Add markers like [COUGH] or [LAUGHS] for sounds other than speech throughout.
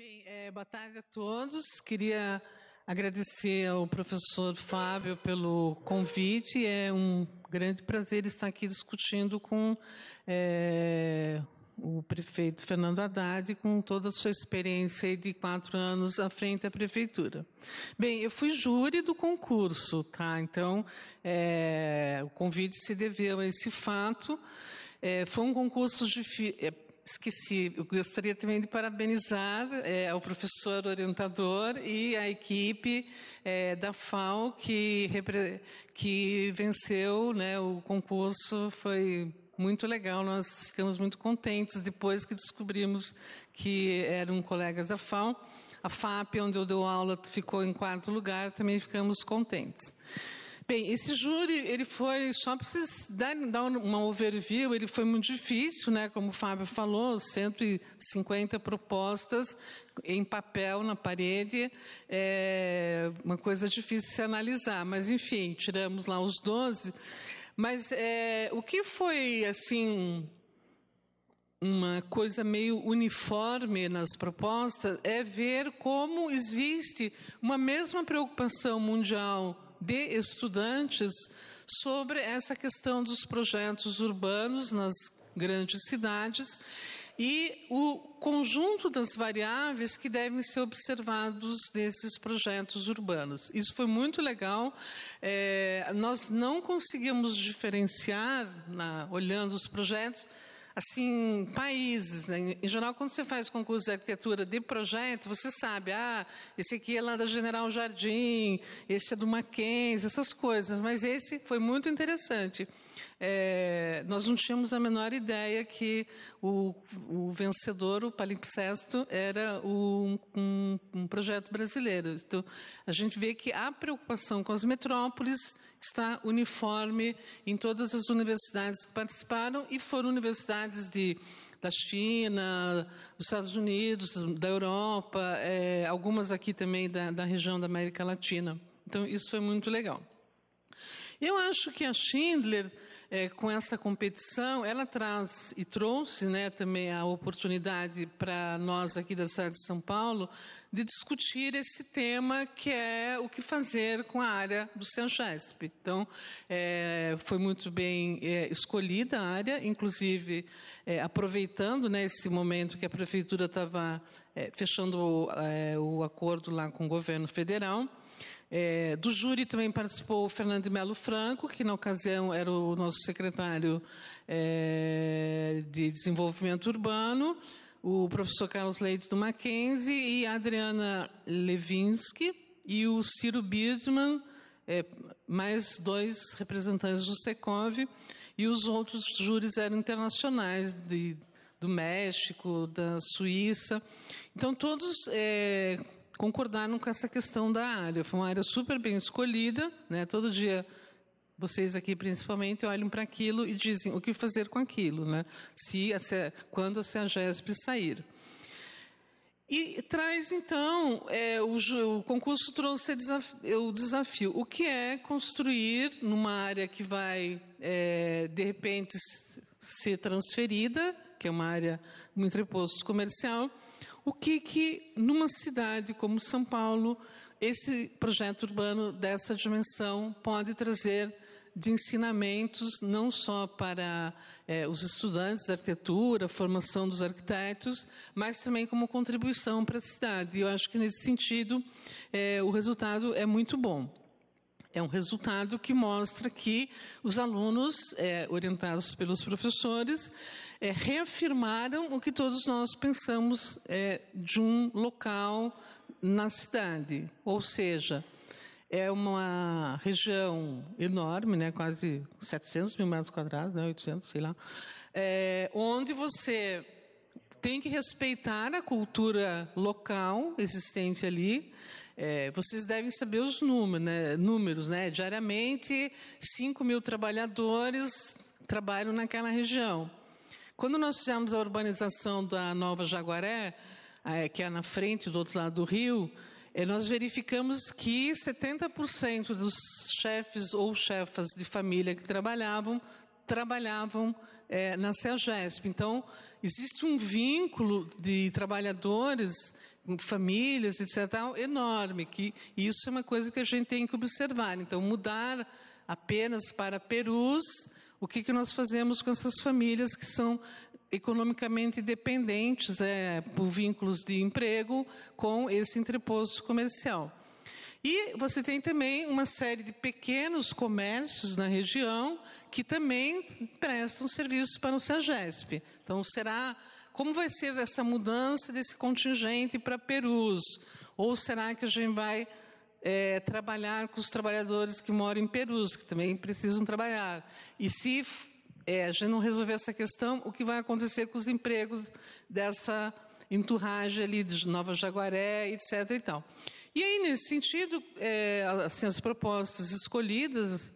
Bem, é, boa tarde a todos. Queria agradecer ao professor Fábio pelo convite. É um grande prazer estar aqui discutindo com é, o prefeito Fernando Haddad, com toda a sua experiência de quatro anos à frente da prefeitura. Bem, eu fui júri do concurso, tá? Então, é, o convite se deveu a esse fato. É, foi um concurso difícil é, esqueci, eu gostaria também de parabenizar é, o professor orientador e a equipe é, da FAO que, que venceu né, o concurso, foi muito legal, nós ficamos muito contentes depois que descobrimos que eram colegas da FAO. A FAP, onde eu dou aula, ficou em quarto lugar, também ficamos contentes. Bem, esse júri, ele foi, só para vocês darem, dar uma overview, ele foi muito difícil, né? como o Fábio falou, 150 propostas em papel, na parede, é uma coisa difícil de se analisar, mas enfim, tiramos lá os 12. Mas é, o que foi, assim, uma coisa meio uniforme nas propostas é ver como existe uma mesma preocupação mundial de estudantes sobre essa questão dos projetos urbanos nas grandes cidades e o conjunto das variáveis que devem ser observados nesses projetos urbanos. Isso foi muito legal. É, nós não conseguimos diferenciar, na, olhando os projetos, assim, países. Né? Em geral, quando você faz concurso de arquitetura de projeto, você sabe, ah, esse aqui é lá da General Jardim, esse é do Mackenzie, essas coisas. Mas esse foi muito interessante. É, nós não tínhamos a menor ideia que o, o vencedor, o palimpsesto, era o, um, um projeto brasileiro. Então, a gente vê que a preocupação com as metrópoles está uniforme em todas as universidades que participaram e foram universidades de, da China, dos Estados Unidos, da Europa, é, algumas aqui também da, da região da América Latina. Então, isso foi muito legal. Eu acho que a Schindler é, com essa competição, ela traz e trouxe né, também a oportunidade para nós aqui da cidade de São Paulo de discutir esse tema que é o que fazer com a área do CENCHESP. Então, é, foi muito bem é, escolhida a área, inclusive é, aproveitando né, esse momento que a prefeitura estava é, fechando é, o acordo lá com o governo federal. É, do júri também participou o Fernando Melo Franco, que na ocasião era o nosso secretário é, de Desenvolvimento Urbano, o professor Carlos Leite do Mackenzie e a Adriana Levinsky e o Ciro Birdman, é, mais dois representantes do SECOV, e os outros júris eram internacionais de, do México, da Suíça. Então, todos é, concordaram com essa questão da área. Foi uma área super bem escolhida, né? Todo dia vocês aqui principalmente olham para aquilo e dizem o que fazer com aquilo, né? Se, se quando se a GESP sair. E traz então é, o, o, concurso trouxe desafio, o desafio, o que é construir numa área que vai é, de repente ser transferida, que é uma área muito entreposto comercial, o que que numa cidade como São Paulo esse projeto urbano dessa dimensão pode trazer de ensinamentos não só para é, os estudantes de arquitetura, formação dos arquitetos, mas também como contribuição para a cidade. E eu acho que nesse sentido é, o resultado é muito bom. É um resultado que mostra que os alunos, é, orientados pelos professores, é, reafirmaram o que todos nós pensamos é, de um local na cidade. Ou seja, é uma região enorme, né, quase 700 mil metros quadrados, né, 800, sei lá, é, onde você tem que respeitar a cultura local existente ali é, vocês devem saber os números, né? números, né? Diariamente, 5 mil trabalhadores trabalham naquela região. Quando nós fizemos a urbanização da Nova Jaguaré, é, que é na frente, do outro lado do rio, é, nós verificamos que 70% dos chefes ou chefas de família que trabalhavam trabalhavam é, na CEAGESP. Então, existe um vínculo de trabalhadores famílias, etc., enorme, que isso é uma coisa que a gente tem que observar. Então, mudar apenas para Perus, o que, que nós fazemos com essas famílias que são economicamente dependentes é, por vínculos de emprego com esse entreposto comercial. E você tem também uma série de pequenos comércios na região que também prestam serviços para o SEGESP. Então, será como vai ser essa mudança desse contingente para Perus? Ou será que a gente vai é, trabalhar com os trabalhadores que moram em Perus, que também precisam trabalhar? E se é, a gente não resolver essa questão, o que vai acontecer com os empregos dessa enturragem ali de Nova Jaguaré, etc. E, tal. e aí, nesse sentido, é, assim, as propostas escolhidas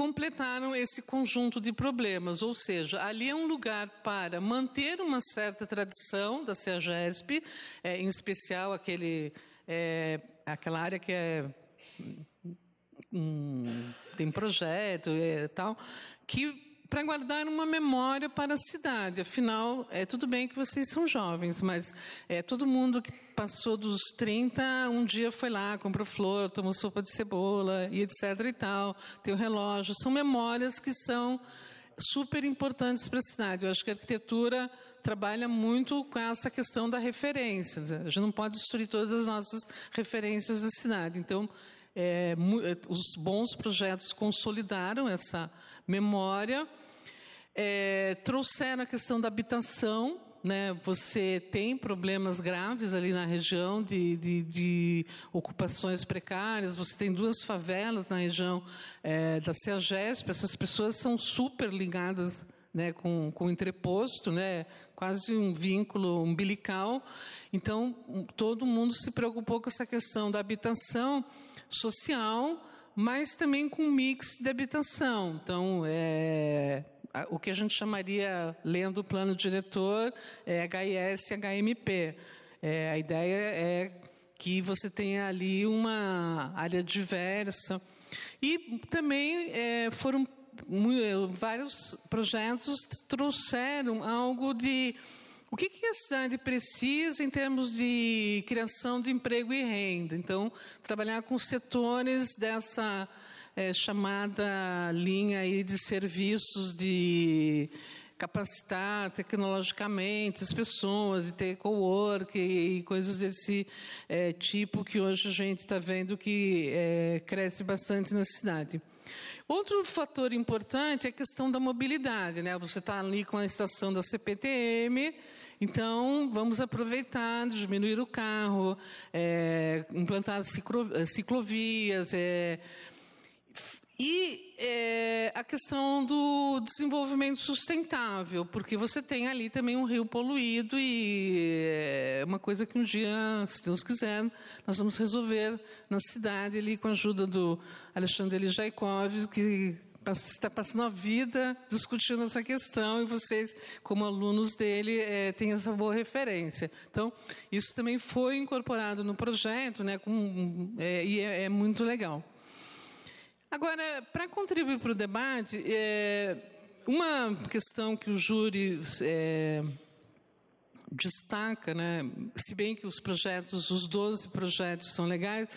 completaram esse conjunto de problemas, ou seja, ali é um lugar para manter uma certa tradição da CEAGESP, é, em especial aquele, é, aquela área que é um, tem projeto e é, tal, que para guardar uma memória para a cidade. Afinal, é tudo bem que vocês são jovens, mas é todo mundo que passou dos 30, um dia foi lá, comprou flor, tomou sopa de cebola e etc e tal, tem o relógio, são memórias que são super importantes para a cidade. Eu acho que a arquitetura trabalha muito com essa questão da referência. Né? A gente não pode destruir todas as nossas referências da cidade. Então, é, é os bons projetos consolidaram essa memória é, trouxeram a questão da habitação, né, você tem problemas graves ali na região de, de, de, ocupações precárias, você tem duas favelas na região é, da CEAGESP, essas pessoas são super ligadas né, com, com entreposto, né, quase um vínculo umbilical. Então, todo mundo se preocupou com essa questão da habitação social, mas também com um mix de habitação. Então, é, o que a gente chamaria, lendo o plano diretor, é HIS HMP. É, a ideia é que você tenha ali uma área diversa. E também é, foram é, vários projetos trouxeram algo de o que, que, a cidade precisa em termos de criação de emprego e renda. Então, trabalhar com setores dessa é, chamada linha aí de serviços de capacitar tecnologicamente as pessoas e ter co-work e coisas desse é, tipo que hoje a gente está vendo que é, cresce bastante na cidade. Outro fator importante é a questão da mobilidade, né? Você está ali com a estação da CPTM, então vamos aproveitar, diminuir o carro, é, implantar ciclo, ciclovias, é, e é, a questão do desenvolvimento sustentável, porque você tem ali também um rio poluído e é uma coisa que um dia, se Deus quiser, nós vamos resolver na cidade ali com a ajuda do Alexandre Lijaikov, que está passando a vida discutindo essa questão e vocês, como alunos dele, é, têm essa boa referência. Então, isso também foi incorporado no projeto, né, com, é, e é, é muito legal. Agora, para contribuir para o debate, é, uma questão que o júri é, destaca, né, se bem que os projetos, os 12 projetos são legais,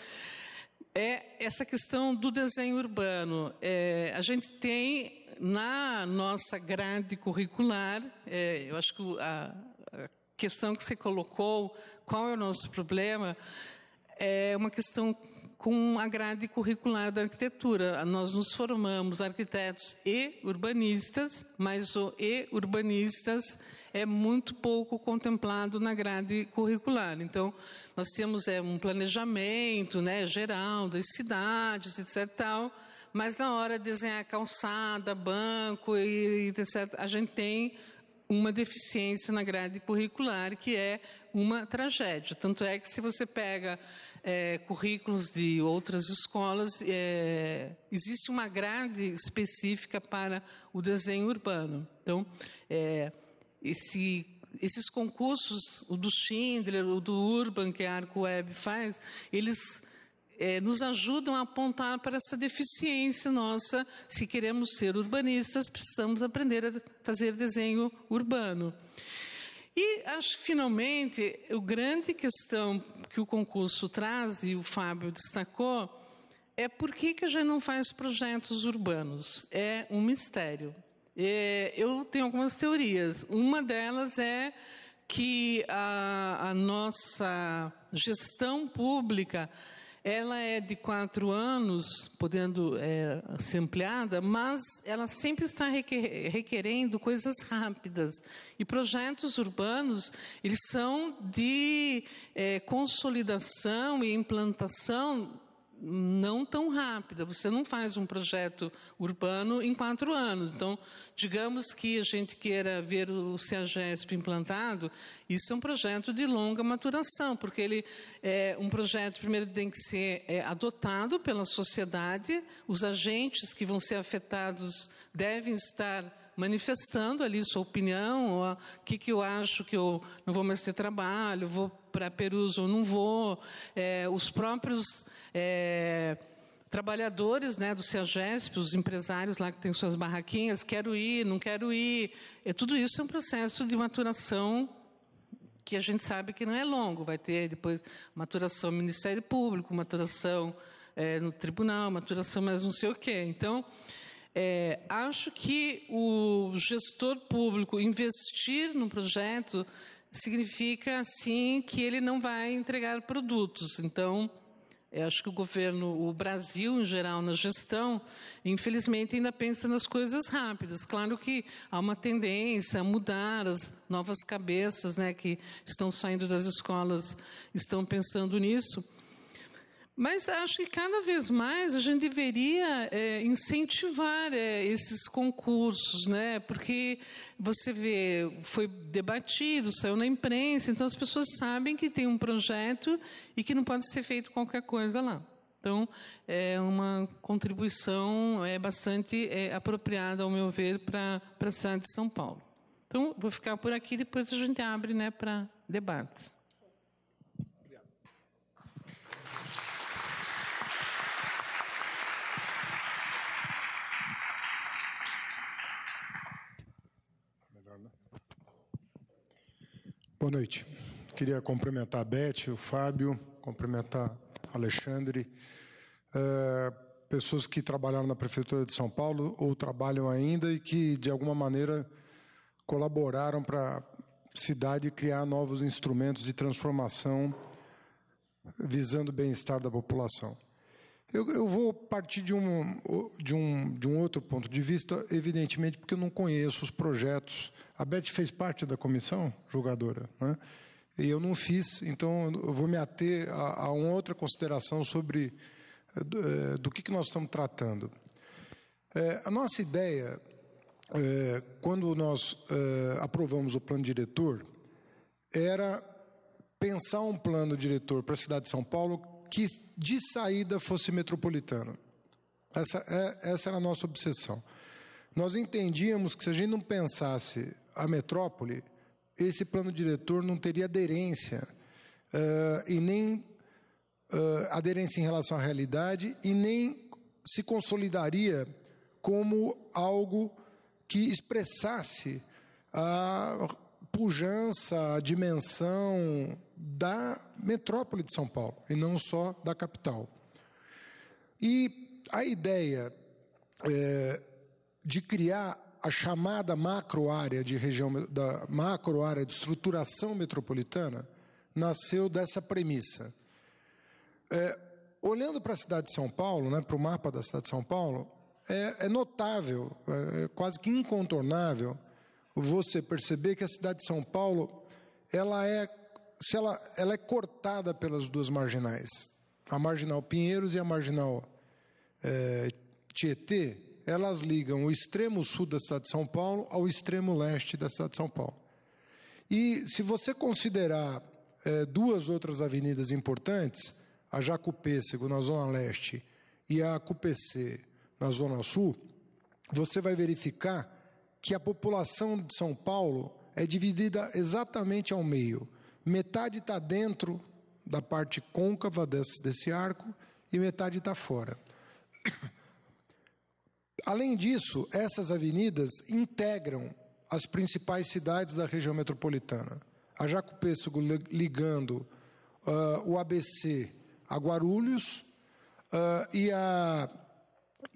é essa questão do desenho urbano. É, a gente tem na nossa grade curricular, é, eu acho que a, a, questão que você colocou, qual é o nosso problema, é uma questão com a grade curricular da arquitetura. Nós nos formamos arquitetos e urbanistas, mas o e urbanistas é muito pouco contemplado na grade curricular. Então, nós temos é, um planejamento né, geral das cidades, etc. Tal, mas na hora de desenhar calçada, banco e etc., a gente tem uma deficiência na grade curricular, que é uma tragédia. Tanto é que, se você pega é, currículos de outras escolas, é, existe uma grade específica para o desenho urbano. Então, é, esse esses concursos, o do Schindler, o do Urban, que a Arco Web faz, eles é, nos ajudam a apontar para essa deficiência nossa. Se queremos ser urbanistas, precisamos aprender a fazer desenho urbano. E acho que, finalmente, a grande questão que o concurso traz, e o Fábio destacou, é por que, que a gente não faz projetos urbanos? É um mistério. É, eu tenho algumas teorias. Uma delas é que a, a nossa gestão pública ela é de quatro anos, podendo é, ser ampliada, mas ela sempre está requerendo coisas rápidas. E projetos urbanos, eles são de é, consolidação e implantação não tão rápida. Você não faz um projeto urbano em quatro anos. Então, digamos que a gente queira ver o CEAGESP implantado, isso é um projeto de longa maturação, porque ele é um projeto, primeiro, tem que ser é, adotado pela sociedade, os agentes que vão ser afetados devem estar manifestando ali sua opinião, o que, que eu acho que eu não vou mais ter trabalho, vou para Perus ou não vou. É, os próprios é, trabalhadores né, do CEAGESP, os empresários lá que têm suas barraquinhas, quero ir, não quero ir. É, tudo isso é um processo de maturação que a gente sabe que não é longo, vai ter depois maturação no Ministério Público, maturação é, no tribunal, maturação mais não sei o quê. Então, é, acho que o gestor público investir num projeto significa, sim, que ele não vai entregar produtos. Então, acho que o governo, o Brasil em geral, na gestão, infelizmente ainda pensa nas coisas rápidas. Claro que há uma tendência a mudar as novas cabeças né, que estão saindo das escolas, estão pensando nisso. Mas acho que cada vez mais a gente deveria é, incentivar é, esses concursos, né? porque você vê, foi debatido, saiu na imprensa, então as pessoas sabem que tem um projeto e que não pode ser feito qualquer coisa lá. Então, é uma contribuição é, bastante é, apropriada, ao meu ver, para a cidade de São Paulo. Então, vou ficar por aqui, depois a gente abre né, para debates. Boa noite. Queria cumprimentar a Beth, o Fábio, cumprimentar Alexandre, é, pessoas que trabalharam na Prefeitura de São Paulo ou trabalham ainda e que, de alguma maneira, colaboraram para a cidade criar novos instrumentos de transformação visando o bem-estar da população. Eu, eu vou partir de um, de, um, de um outro ponto de vista, evidentemente, porque eu não conheço os projetos. A Beth fez parte da comissão julgadora, né? e eu não fiz, então eu vou me ater a, a uma outra consideração sobre eh, do, eh, do que, que nós estamos tratando. É, a nossa ideia, é, quando nós é, aprovamos o plano diretor, era pensar um plano diretor para a cidade de São Paulo que de saída fosse metropolitana. Essa, é, essa era a nossa obsessão. Nós entendíamos que se a gente não pensasse a metrópole, esse plano diretor não teria aderência uh, e nem uh, aderência em relação à realidade e nem se consolidaria como algo que expressasse a pujança, a dimensão da metrópole de São Paulo e não só da capital. E a ideia é, de criar a chamada macro área de região da macroárea de estruturação metropolitana nasceu dessa premissa. É, olhando para a cidade de São Paulo, né, para o mapa da cidade de São Paulo, é, é notável, é, é quase que incontornável você perceber que a cidade de São Paulo, ela é, se ela, ela é cortada pelas duas marginais, a marginal Pinheiros e a marginal é, Tietê, elas ligam o extremo sul da cidade de São Paulo ao extremo leste da cidade de São Paulo. E se você considerar é, duas outras avenidas importantes, a Jacupêssego na zona leste e a Cupc na zona sul, você vai verificar que a população de São Paulo é dividida exatamente ao meio. Metade está dentro da parte côncava desse, desse arco e metade está fora. [COUGHS] Além disso, essas avenidas integram as principais cidades da região metropolitana. A Jaco Pêssego ligando uh, o ABC a Guarulhos uh, e, a,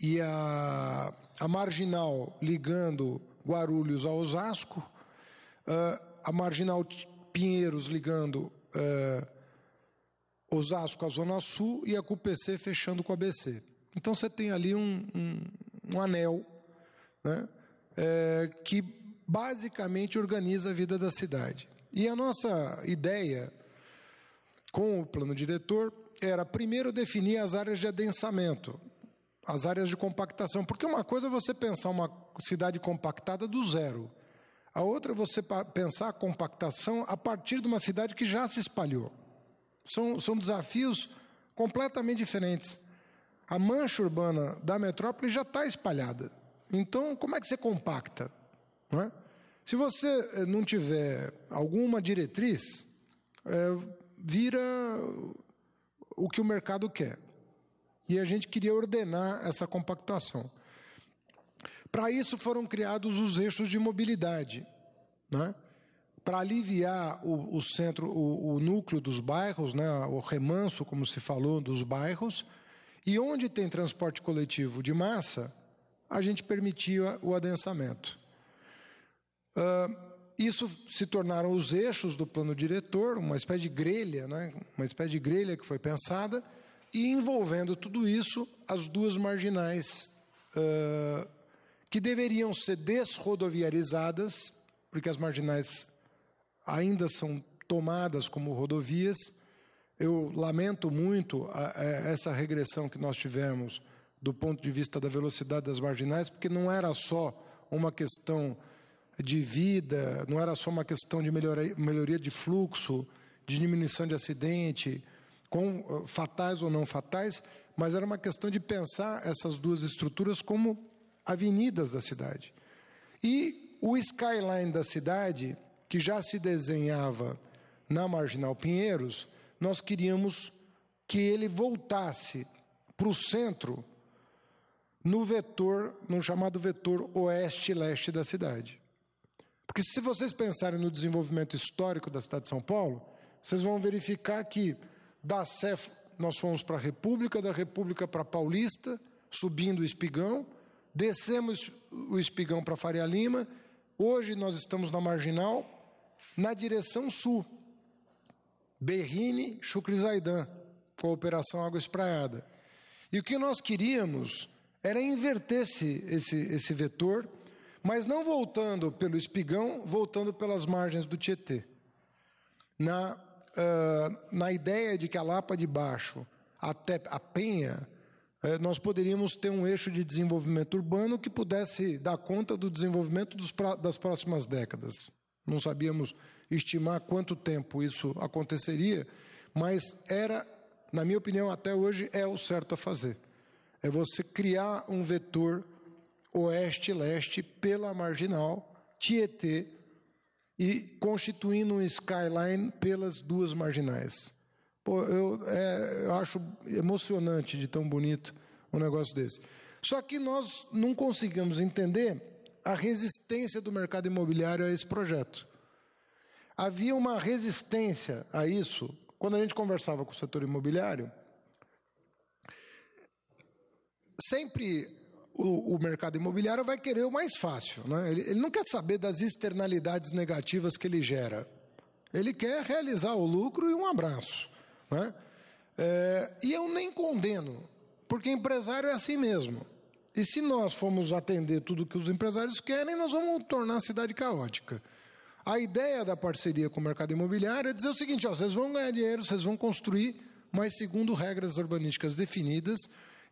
e a, a Marginal ligando Guarulhos a Osasco, uh, a Marginal Pinheiros ligando uh, Osasco à Zona Sul e a CUPC fechando com a BC. Então você tem ali um, um, um anel né, eh, que basicamente organiza a vida da cidade. E a nossa ideia com o plano diretor era primeiro definir as áreas de adensamento, as áreas de compactação, porque uma coisa é você pensar uma cidade compactada do zero. A outra é você pensar a compactação a partir de uma cidade que já se espalhou. São, são desafios completamente diferentes. A mancha urbana da metrópole já está espalhada. Então, como é que você compacta? Não é? Se você eh, não tiver alguma diretriz, é, vira o que o mercado quer. E a gente queria ordenar essa compactuação. Para isso foram criados os eixos de mobilidade, né? para aliviar o, o centro, o, o, núcleo dos bairros, né? o remanso, como se falou, dos bairros. E onde tem transporte coletivo de massa, a gente permitia o adensamento. Uh, isso se tornaram os eixos do plano diretor, uma espécie de grelha, né? uma espécie de grelha que foi pensada, e envolvendo tudo isso, as duas marginais uh, que deveriam ser desrodoviarizadas, porque as marginais ainda são tomadas como rodovias. Eu lamento muito a, a, essa regressão que nós tivemos do ponto de vista da velocidade das marginais, porque não era só uma questão de vida, não era só uma questão de melhoria, melhoria de fluxo, de diminuição de acidente, com, eh, fatais ou não fatais, mas era uma questão de pensar essas duas estruturas como avenidas da cidade. E o skyline da cidade, que já se desenhava na Marginal Pinheiros, nós queríamos que ele voltasse para o centro no vetor, no chamado vetor oeste-leste da cidade. Porque se vocês pensarem no desenvolvimento histórico da cidade de São Paulo, vocês vão verificar que da Sé nós fomos para a República, da República para a Paulista, subindo o espigão, descemos o espigão para Faria Lima, hoje nós estamos na marginal, na direção sul. Berrine, Chucrizaidan, com a Operação Água Espraiada. E o que nós queríamos era inverter esse, esse, esse vetor, mas não voltando pelo espigão, voltando pelas margens do Tietê. Na, uh, na ideia de que a Lapa de Baixo, até a Penha, eh, nós poderíamos ter um eixo de desenvolvimento urbano que pudesse dar conta do desenvolvimento das próximas décadas. Não sabíamos estimar quanto tempo isso aconteceria, mas era, na minha opinião, até hoje, é o certo a fazer. É você criar um vetor oeste-leste pela marginal Tietê e constituindo um skyline pelas duas marginais. Pô, eu, é, eu acho emocionante de tão bonito um negócio desse. Só que nós não conseguimos entender a resistência do mercado imobiliário a esse projeto. Havia uma resistência a isso quando a gente conversava com o setor imobiliário. Sempre o, o, mercado imobiliário vai querer o mais fácil. Né? Ele, ele, não quer saber das externalidades negativas que ele gera. Ele quer realizar o lucro e um abraço. Né? É, e eu nem condeno, porque empresário é assim mesmo. E se nós formos atender tudo que os empresários querem, nós vamos tornar a cidade caótica. A ideia da parceria com o mercado imobiliário é dizer o seguinte: ó, vocês vão ganhar dinheiro, vocês vão construir, mas segundo regras urbanísticas definidas,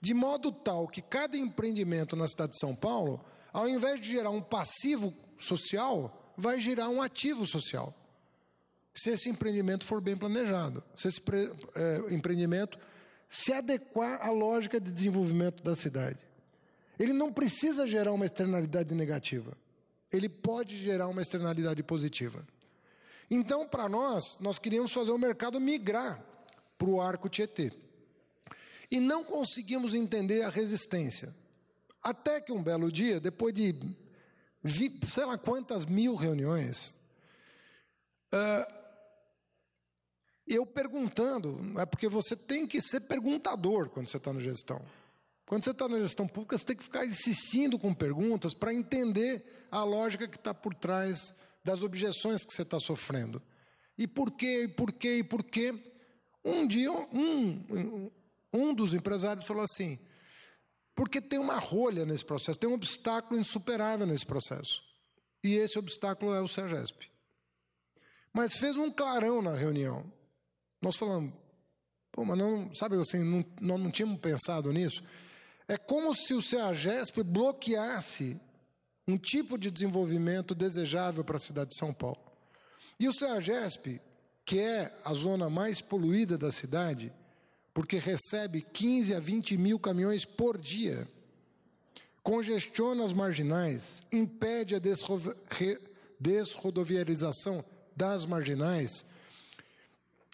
de modo tal que cada empreendimento na cidade de São Paulo, ao invés de gerar um passivo social, vai gerar um ativo social se esse empreendimento for bem planejado, se esse pre, é, empreendimento se adequar à lógica de desenvolvimento da cidade. Ele não precisa gerar uma externalidade negativa. Ele pode gerar uma externalidade positiva. Então, para nós, nós queríamos fazer o mercado migrar para o arco Tietê. E não conseguimos entender a resistência. Até que um belo dia, depois de sei lá quantas mil reuniões, eu perguntando, é porque você tem que ser perguntador quando você está na gestão. Quando você está na gestão pública, você tem que ficar insistindo com perguntas para entender a lógica que está por trás das objeções que você está sofrendo. E por quê, e por quê, e por quê? Um dia, um, um dos empresários falou assim: porque tem uma rolha nesse processo, tem um obstáculo insuperável nesse processo. E esse obstáculo é o Sergesp. Mas fez um clarão na reunião. Nós falamos, pô, mas não, sabe assim, não, nós não tínhamos pensado nisso. É como se o CEAGESP bloqueasse um tipo de desenvolvimento desejável para a cidade de São Paulo. E o CEAGESP, que é a zona mais poluída da cidade, porque recebe 15 a 20 mil caminhões por dia, congestiona as marginais, impede a desrodoviarização das marginais,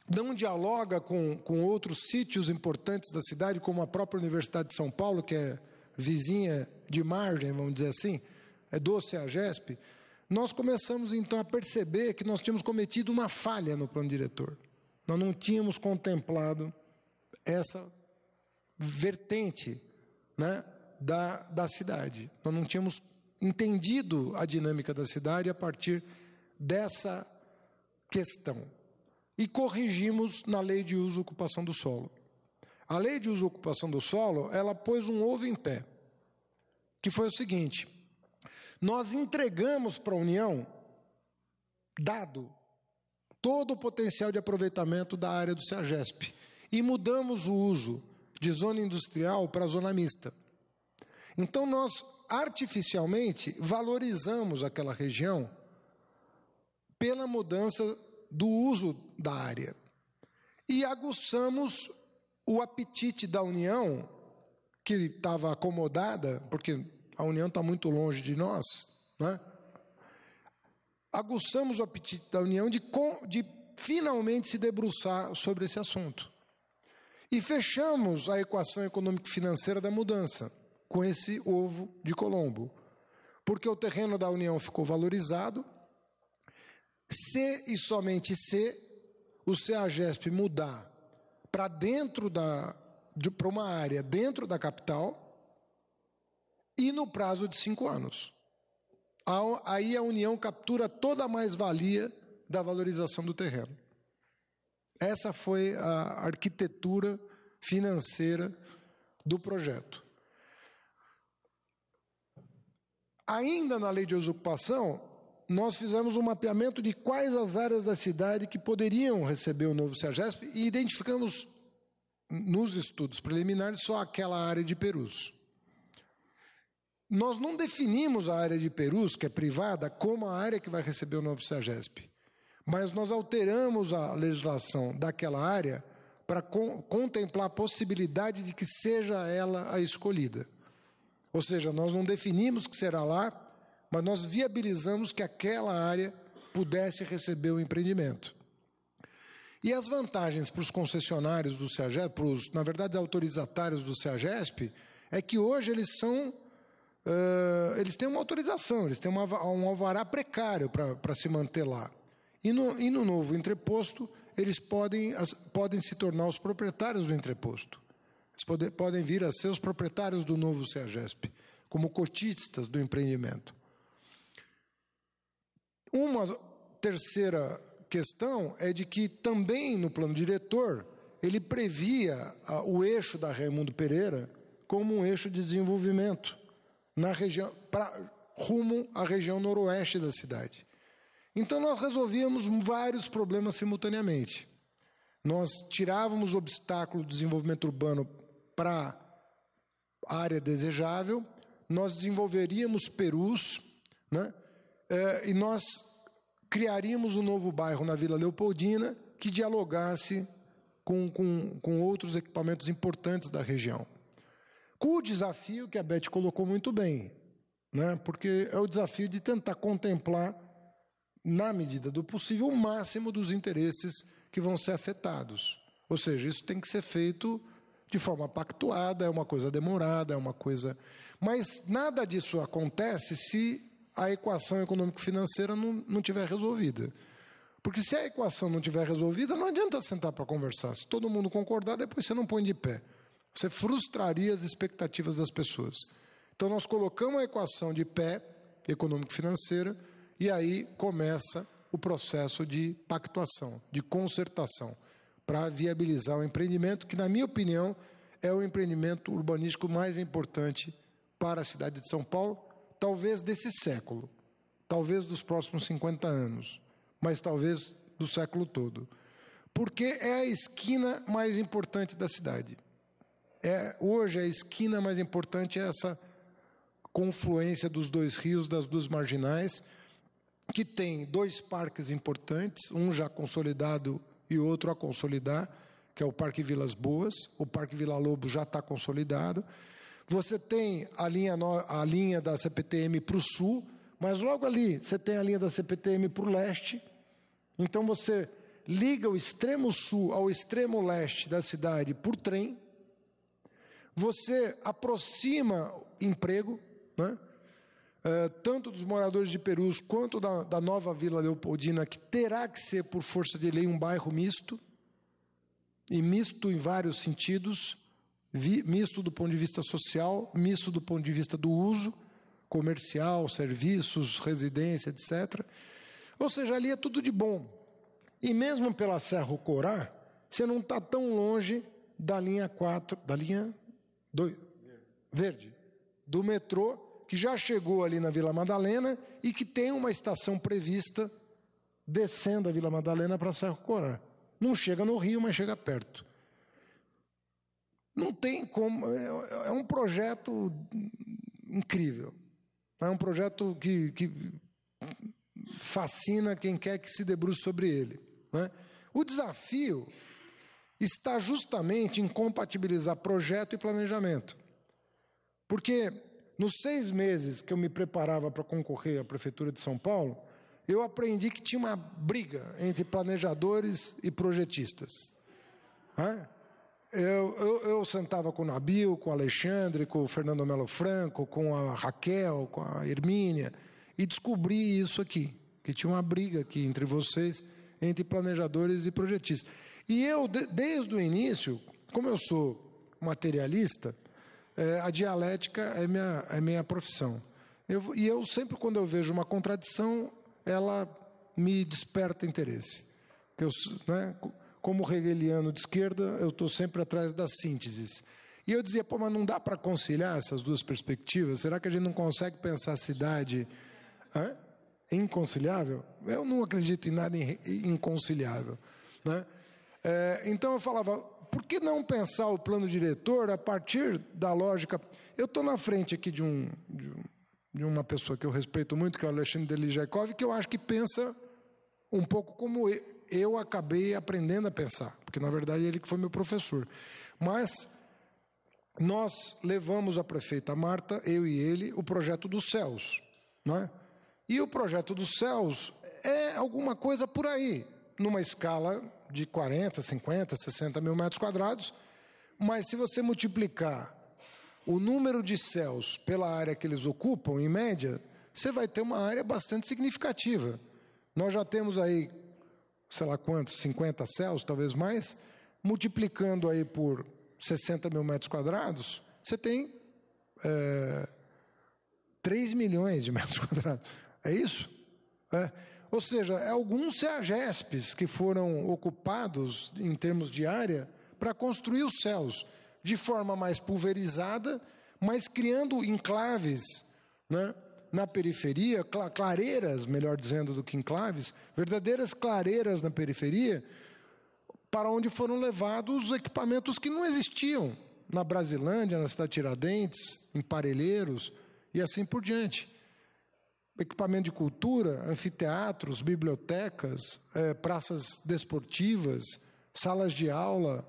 não dialoga com, com outros sítios importantes da cidade, como a própria Universidade de São Paulo, que é vizinha de margem, vamos dizer assim, é doce a GESP, nós começamos então a perceber que nós tínhamos cometido uma falha no plano diretor. Nós não tínhamos contemplado essa vertente né, da, da cidade. Nós não tínhamos entendido a dinâmica da cidade a partir dessa questão e corrigimos na lei de uso e ocupação do solo. A lei de uso e ocupação do solo, ela pôs um ovo em pé, que foi o seguinte: nós entregamos para a União dado todo o potencial de aproveitamento da área do Sergesp e mudamos o uso de zona industrial para zona mista. Então nós artificialmente valorizamos aquela região pela mudança do uso da área. E aguçamos o apetite da União, que estava acomodada, porque a União está muito longe de nós, né? aguçamos o apetite da União de, de finalmente se debruçar sobre esse assunto. E fechamos a equação econômico-financeira da mudança com esse ovo de Colombo. Porque o terreno da União ficou valorizado, se e somente se o CEAGESP mudar para dentro da de, para uma área dentro da capital e no prazo de cinco anos. aí a União captura toda a mais-valia da valorização do terreno. Essa foi a arquitetura financeira do projeto. Ainda na lei de usucupação, nós fizemos um mapeamento de quais as áreas da cidade que poderiam receber o novo Sergesp e identificamos nos estudos preliminares só aquela área de Perus. Nós não definimos a área de Perus, que é privada, como a área que vai receber o novo Sergesp, mas nós alteramos a legislação daquela área para con contemplar a possibilidade de que seja ela a escolhida. Ou seja, nós não definimos que será lá, mas nós viabilizamos que aquela área pudesse receber o empreendimento. E as vantagens para os concessionários do CEAGESP, para os, na verdade, autorizatários do CEAGESP, é que hoje eles são Uh, eles têm uma autorização, eles têm uma, um alvará precário para se manter lá. E no, e no novo entreposto, eles podem, as, podem se tornar os proprietários do entreposto. Eles pode, podem vir a ser os proprietários do novo CEAGESP, como cotistas do empreendimento. Uma terceira questão é de que também no plano diretor ele previa o eixo da Raimundo Pereira como um eixo de desenvolvimento na região pra, rumo à região noroeste da cidade. Então nós resolvíamos vários problemas simultaneamente. Nós tirávamos o obstáculo do desenvolvimento urbano para a área desejável, nós desenvolveríamos Perus, né? eh, e nós criaríamos um novo bairro na Vila Leopoldina que dialogasse com, com, com outros equipamentos importantes da região. Com o desafio que a Beth colocou muito bem, né? porque é o desafio de tentar contemplar, na medida do possível, o máximo dos interesses que vão ser afetados. Ou seja, isso tem que ser feito de forma pactuada, é uma coisa demorada, é uma coisa. Mas nada disso acontece se a equação econômico-financeira não, não tiver resolvida. Porque se a equação não tiver resolvida, não adianta sentar para conversar. Se todo mundo concordar, depois você não põe de pé. Você frustraria as expectativas das pessoas. Então nós colocamos a equação de pé, econômico-financeira, e aí começa o processo de pactuação, de concertação, para viabilizar o empreendimento, que, na minha opinião, é o empreendimento urbanístico mais importante para a cidade de São Paulo talvez desse século, talvez dos próximos 50 anos, mas talvez do século todo. Porque é a esquina mais importante da cidade. É, hoje a esquina mais importante é essa confluência dos dois rios, das duas marginais, que tem dois parques importantes, um já consolidado e outro a consolidar, que é o Parque Vilas Boas. O Parque Vila Lobo já está consolidado. Você tem a linha, a linha da CPTM para o sul, mas logo ali você tem a linha da CPTM para o leste. Então você liga o extremo sul ao extremo leste da cidade por trem. Você aproxima emprego, né? Uh, tanto dos moradores de Perus quanto da, da nova Vila Leopoldina, que terá que ser, por força de lei, um bairro misto, e misto em vários sentidos, misto do ponto de vista social, misto do ponto de vista do uso, comercial, serviços, residência, etc. Ou seja, ali é tudo de bom. E mesmo pela Serra Corá, você não está tão longe da linha 4, da linha 2, verde, do metrô, que já chegou ali na Vila Madalena e que tem uma estação prevista descendo a Vila Madalena para a Serra Corá. Não chega no Rio, mas chega perto. Não tem como. É, é, um projeto incrível. É um projeto que, que fascina quem quer que se debruce sobre ele. Né? O desafio está justamente em compatibilizar projeto e planejamento. Porque nos seis meses que eu me preparava para concorrer à Prefeitura de São Paulo, eu aprendi que tinha uma briga entre planejadores e projetistas. Né? Eu, eu, eu, sentava com o Nabil, com o Alexandre, com o Fernando Melo Franco, com a Raquel, com a Hermínia, e descobri isso aqui, que tinha uma briga aqui entre vocês, entre planejadores e projetistas. E eu, de, desde o início, como eu sou materialista, é, a dialética é minha, é minha profissão. Eu, e eu sempre, quando eu vejo uma contradição, ela me desperta interesse. Eu, né, como hegeliano de esquerda, eu estou sempre atrás das sínteses. E eu dizia, pô, mas não dá para conciliar essas duas perspectivas? Será que a gente não consegue pensar a cidade é? inconciliável? Eu não acredito em nada inconciliável. Né? É, então eu falava, por que não pensar o plano diretor a partir da lógica? Eu estou na frente aqui de, um, de, um, de, uma pessoa que eu respeito muito, que é o Alexandre Delijekov, que eu acho que pensa um pouco como eu, eu acabei aprendendo a pensar, porque na verdade ele que foi meu professor. Mas nós levamos a prefeita Marta, eu e ele, o projeto dos céus, não é? E o projeto dos céus é alguma coisa por aí, numa escala de 40, 50, 60 mil metros quadrados, mas se você multiplicar o número de céus pela área que eles ocupam, em média, você vai ter uma área bastante significativa. Nós já temos aí sei lá quantos, 50 céus, talvez mais, multiplicando aí por 60 mil metros quadrados, você tem é, 3 milhões de metros [LAUGHS] quadrados. É isso? É. Ou seja, alguns CEAGESPs que foram ocupados em termos de área para construir os céus de forma mais pulverizada, mas criando enclaves, né? na periferia, clareiras, melhor dizendo, do que enclaves, verdadeiras clareiras na periferia, para onde foram levados os equipamentos que não existiam na Brasilândia, na cidade Tiradentes, em Parelheiros e assim por diante. Equipamento de cultura, anfiteatros, bibliotecas, eh, praças desportivas, salas de aula,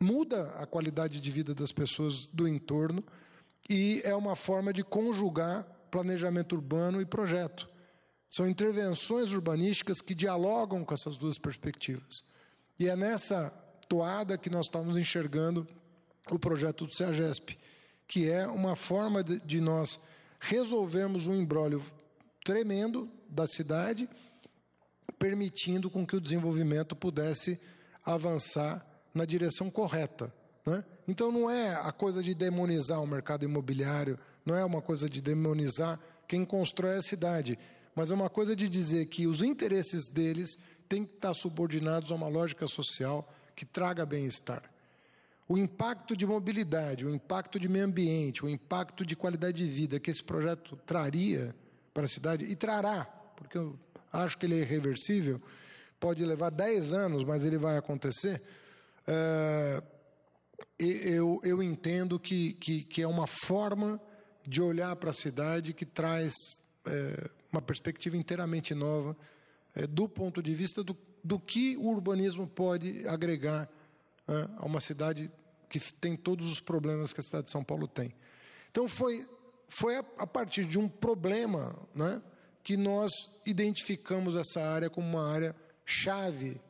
muda a qualidade de vida das pessoas do entorno e é uma forma de conjugar planejamento urbano e projeto. São intervenções urbanísticas que dialogam com essas duas perspectivas. E é nessa toada que nós estamos enxergando o projeto do SEAGESP, que é uma forma de nós resolvermos um embrólio tremendo da cidade, permitindo com que o desenvolvimento pudesse avançar na direção correta. Né? Então não é a coisa de demonizar o mercado imobiliário, não é uma coisa de demonizar quem constrói a cidade, mas é uma coisa de dizer que os interesses deles têm que estar subordinados a uma lógica social que traga bem-estar. O impacto de mobilidade, o impacto de meio ambiente, o impacto de qualidade de vida que esse projeto traria para a cidade, e trará, porque eu acho que ele é irreversível, pode levar 10 anos, mas ele vai acontecer. Eh, eu, eu entendo que, que, que é uma forma de olhar para a cidade que traz é, uma perspectiva inteiramente nova é, do ponto de vista do, do que o urbanismo pode agregar é, a uma cidade que tem todos os problemas que a cidade de São Paulo tem. Então foi, foi a, a partir de um problema né, que nós identificamos essa área como uma área chave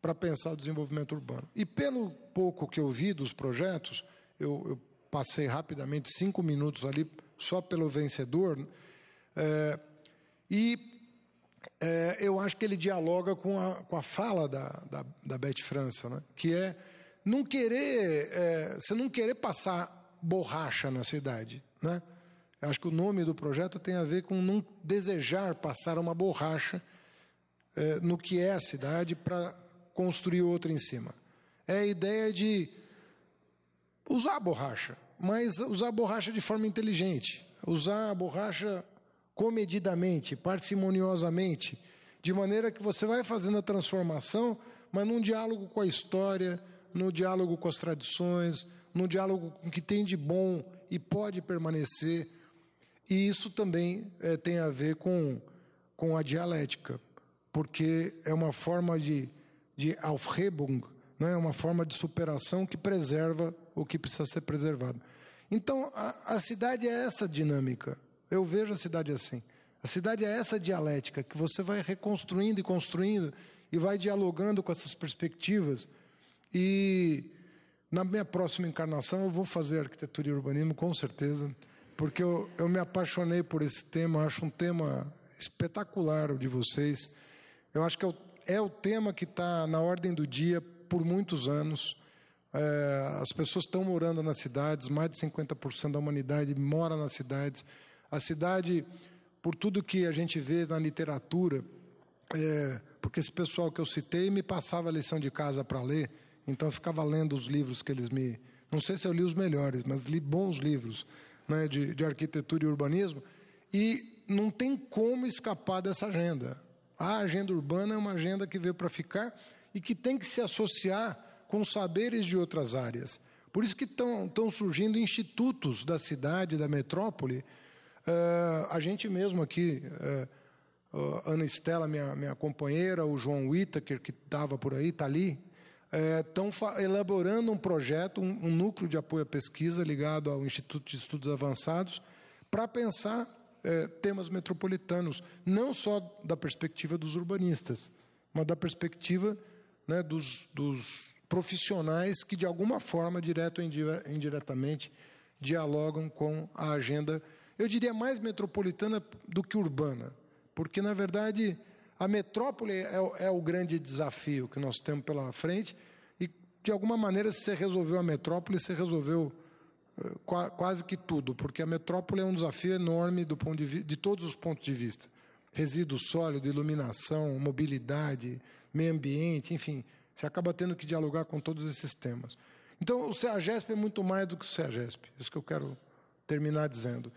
para pensar o desenvolvimento urbano. E pelo pouco que eu vi dos projetos, eu, eu passei rapidamente cinco minutos ali só pelo vencedor. É, e é, eu acho que ele dialoga com a, com a fala da, da, da Beth França, né? que é não querer, é, você não querer passar borracha na cidade. Né? acho que o nome do projeto tem a ver com não desejar passar uma borracha no que é a cidade para construir outra em cima. É a ideia de usar a borracha, mas usar a borracha de forma inteligente, usar a borracha comedidamente, parcimoniosamente, de maneira que você vai fazendo a transformação, mas num diálogo com a história, no diálogo com as tradições, no diálogo com o que tem de bom e pode permanecer. E isso também é, tem a ver com, com a dialética, porque é uma forma de, de Aufhebung, né? é uma forma de superação que preserva o que precisa ser preservado. Então, a, a cidade é essa dinâmica. Eu vejo a cidade assim. A cidade é essa dialética que você vai reconstruindo e construindo e vai dialogando com essas perspectivas. E na minha próxima encarnação eu vou fazer arquitetura e urbanismo com certeza, porque eu, eu me apaixonei por esse tema, acho um tema espetacular o de vocês. Eu acho que é o, é o tema que está na ordem do dia por muitos anos. É, as pessoas estão morando nas cidades, mais de 50% da humanidade mora nas cidades. A cidade, por tudo que a gente vê na literatura, é, porque esse pessoal que eu citei me passava a lição de casa para ler, então eu ficava lendo os livros que eles me. Não sei se eu li os melhores, mas li bons livros né, de, de arquitetura e urbanismo. E não tem como escapar dessa agenda. A agenda urbana é uma agenda que veio para ficar e que tem que se associar com saberes de outras áreas. Por isso que estão surgindo institutos da cidade, da metrópole. Uh, a gente mesmo aqui, uh, uh, Ana Estela, minha, minha companheira, o João Whittaker, que estava por aí, está ali, estão elaborando um projeto, um, um, núcleo de apoio à pesquisa ligado ao Instituto de Estudos Avançados, para pensar temas metropolitanos, não só da perspectiva dos urbanistas, mas da perspectiva né, dos, dos profissionais que, de alguma forma, direto ou indiretamente, dialogam com a agenda, eu diria mais metropolitana do que urbana, porque, na verdade, a metrópole é o, é o grande desafio que nós temos pela frente, e, de alguma maneira, se você resolveu a metrópole, você resolveu eh, quase que tudo, porque a metrópole é um desafio enorme do ponto de, de todos os pontos de vista. Resíduo sólido, iluminação, mobilidade, meio ambiente, enfim, você acaba tendo que dialogar com todos esses temas. Então, o CEAGESP é muito mais do que o CEAGESP, é isso que eu quero terminar dizendo.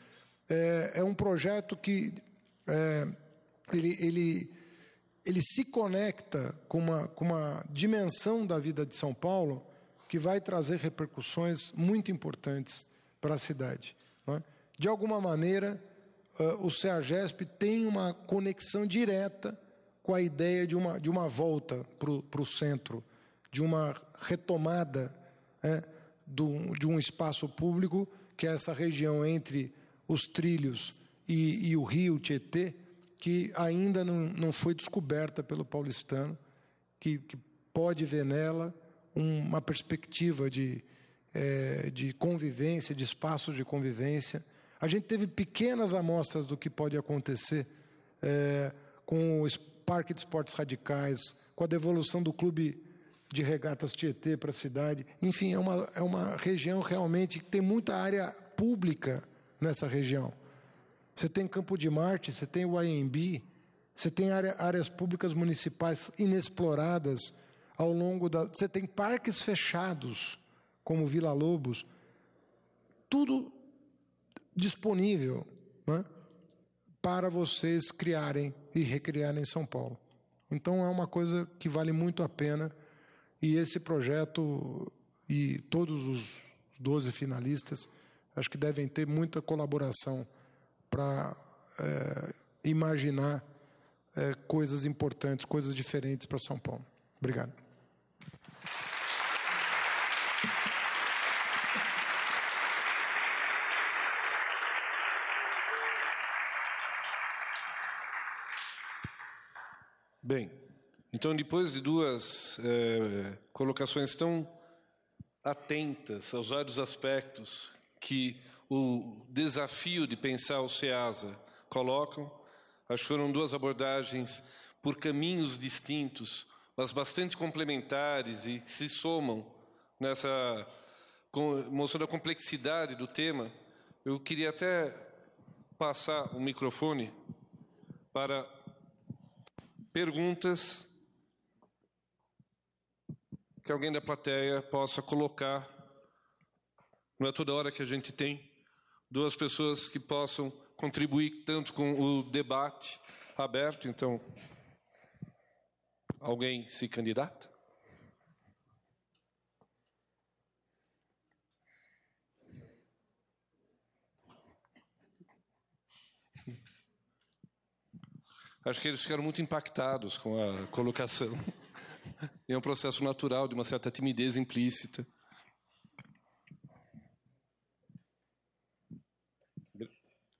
É, é um projeto que é, ele, ele, ele se conecta com uma, com uma dimensão da vida de São Paulo que vai trazer repercussões muito importantes para a cidade. É? De alguma maneira, é, o CEAGESP tem uma conexão direta com a ideia de uma, de uma volta para o centro, de uma retomada é, do, de um espaço público, que é essa região entre os trilhos e, e o rio Tietê, que ainda não, não foi descoberta pelo paulistano, que, que pode ver nela uma perspectiva de, é, de convivência, de espaços de convivência. A gente teve pequenas amostras do que pode acontecer é, com o espaço Parque de Esportes Radicais, com a devolução do Clube de Regatas Tietê para a cidade. Enfim, é uma, é uma região realmente que tem muita área pública nessa região. Você tem Campo de Marte, você tem o IMB, você tem área, áreas públicas municipais inexploradas ao longo da. Você tem parques fechados, como Vila Lobos. Tudo disponível né, para vocês criarem e recriar em São Paulo. Então é uma coisa que vale muito a pena e esse projeto e todos os 12 finalistas acho que devem ter muita colaboração para é, eh, imaginar é, coisas importantes, coisas diferentes para São Paulo. Obrigado. Bem, então depois de duas é, colocações tão atentas aos vários aspectos que o desafio de pensar o SEASA colocam, acho que foram duas abordagens por caminhos distintos, mas bastante complementares e que se somam nessa mostrando a complexidade do tema. Eu queria até passar o microfone para perguntas que alguém da plateia possa colocar. Não é toda hora que a gente tem duas pessoas que possam contribuir tanto com o debate aberto, então alguém se candidata? Acho que eles ficaram muito impactados com a colocação. [LAUGHS] É um processo natural de uma certa timidez implícita.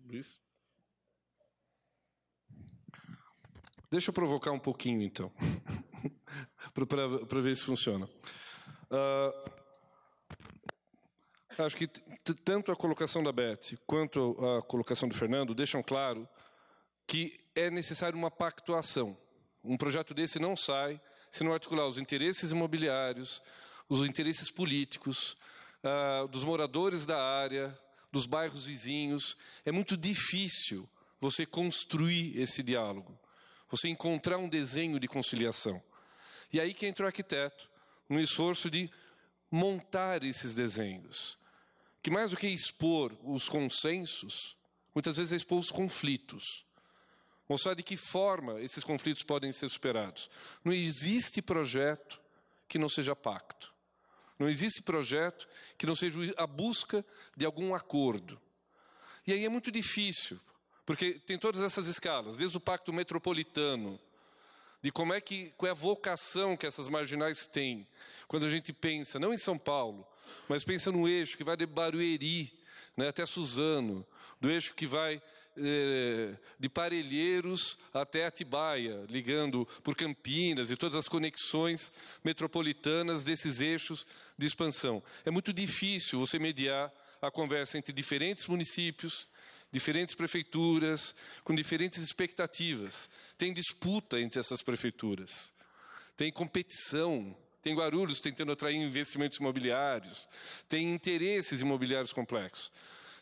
Luiz? Deixa eu provocar um pouquinho, então, [LAUGHS] para ver se funciona. Uh, acho que tanto a colocação da Beth quanto a colocação do Fernando deixam claro que é necessário uma pactuação. Um projeto desse não sai se não articular os interesses imobiliários, os interesses políticos, uh, dos moradores da área, dos bairros vizinhos. É muito difícil você construir esse diálogo, você encontrar um desenho de conciliação. E aí que entra o arquiteto, no esforço de montar esses desenhos. Que mais do que expor os consensos, muitas vezes é expor os conflitos mostrar de que forma esses conflitos podem ser superados. Não existe projeto que não seja pacto. Não existe projeto que não seja a busca de algum acordo. E aí é muito difícil, porque tem todas essas escalas, desde o pacto metropolitano, de como é que qual é a vocação que essas marginais têm. Quando a gente pensa não em São Paulo, mas pensa no eixo que vai de Barueri né, até Suzano, do eixo que vai eh, de Parelheiros até Atibaia, ligando por Campinas e todas as conexões metropolitanas desses eixos de expansão. É muito difícil você mediar a conversa entre diferentes municípios, diferentes prefeituras, com diferentes expectativas. Tem disputa entre essas prefeituras, tem competição. Tem Guarulhos tentando atrair investimentos imobiliários, tem interesses imobiliários complexos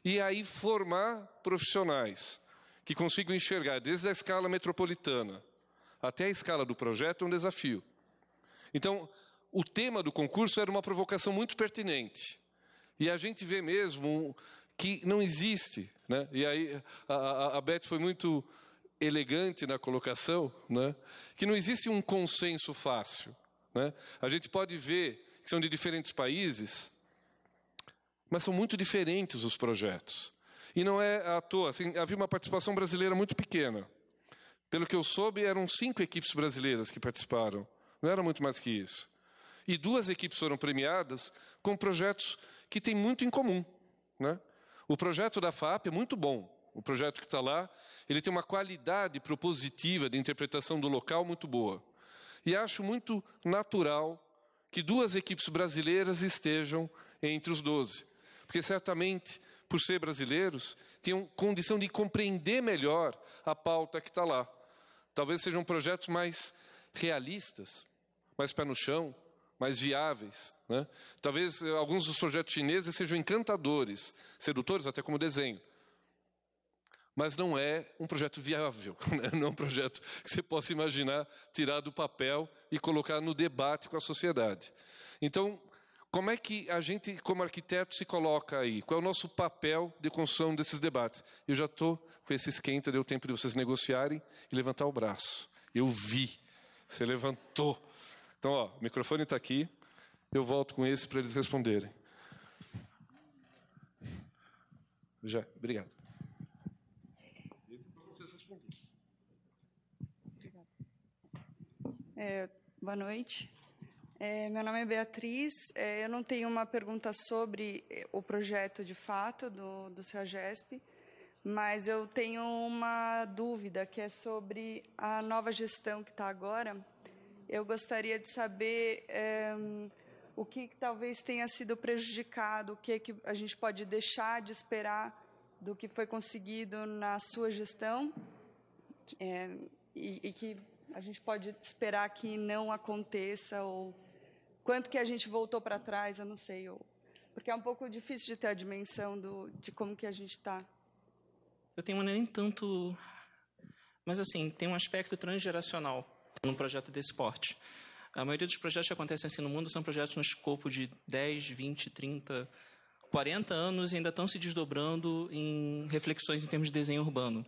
e aí formar profissionais que consigam enxergar desde a escala metropolitana até a escala do projeto é um desafio. Então, o tema do concurso era uma provocação muito pertinente. E a gente vê mesmo que não existe. Né? E aí a, a Beth foi muito elegante na colocação, né? que não existe um consenso fácil. Né? A gente pode ver que são de diferentes países, mas são muito diferentes os projetos. E não é à toa. Assim, havia uma participação brasileira muito pequena. Pelo que eu soube, eram cinco equipes brasileiras que participaram. Não era muito mais que isso. E duas equipes foram premiadas com projetos que têm muito em comum. Né? O projeto da FAP é muito bom. O projeto que está lá, ele tem uma qualidade propositiva de interpretação do local muito boa. E acho muito natural que duas equipes brasileiras estejam entre os doze porque certamente, por ser brasileiros, tinham condição de compreender melhor a pauta que está lá. Talvez sejam projetos mais realistas, mais pé no chão, mais viáveis. Né? Talvez eh, alguns dos projetos chineses sejam encantadores, sedutores, até como desenho. Mas não é um projeto viável, [LAUGHS] né? não é um projeto que você possa imaginar tirar do papel e colocar no debate com a sociedade. Então, como é que a gente, como arquiteto, se coloca aí? Qual é o nosso papel de construção desses debates? Eu já estou com esse esquenta, deu tempo de vocês negociarem e levantar o braço. Eu vi, você levantou. Então, ó, o microfone está aqui, eu volto com esse para eles responderem. Já, obrigado. É, é, boa noite. É, meu nome é Beatriz. É, eu não tenho uma pergunta sobre é, o projeto de fato do, do CEAGESP, mas eu tenho uma dúvida que é sobre a nova gestão que está agora. Eu gostaria de saber é, o que, que, talvez tenha sido prejudicado, o que, é que a gente pode deixar de esperar do que foi conseguido na sua gestão é, e, e que a gente pode esperar que não aconteça ou Quanto que a gente voltou para trás, eu não sei. Eu... Porque é um pouco difícil de ter a dimensão do, de como que a gente está. Eu tenho nem tanto... Mas, assim, tem um aspecto transgeracional num projeto desse porte. A maioria dos projetos que acontecem assim no mundo são projetos no escopo de 10, 20, 30, 40 anos e ainda estão se desdobrando em reflexões em termos de desenho urbano.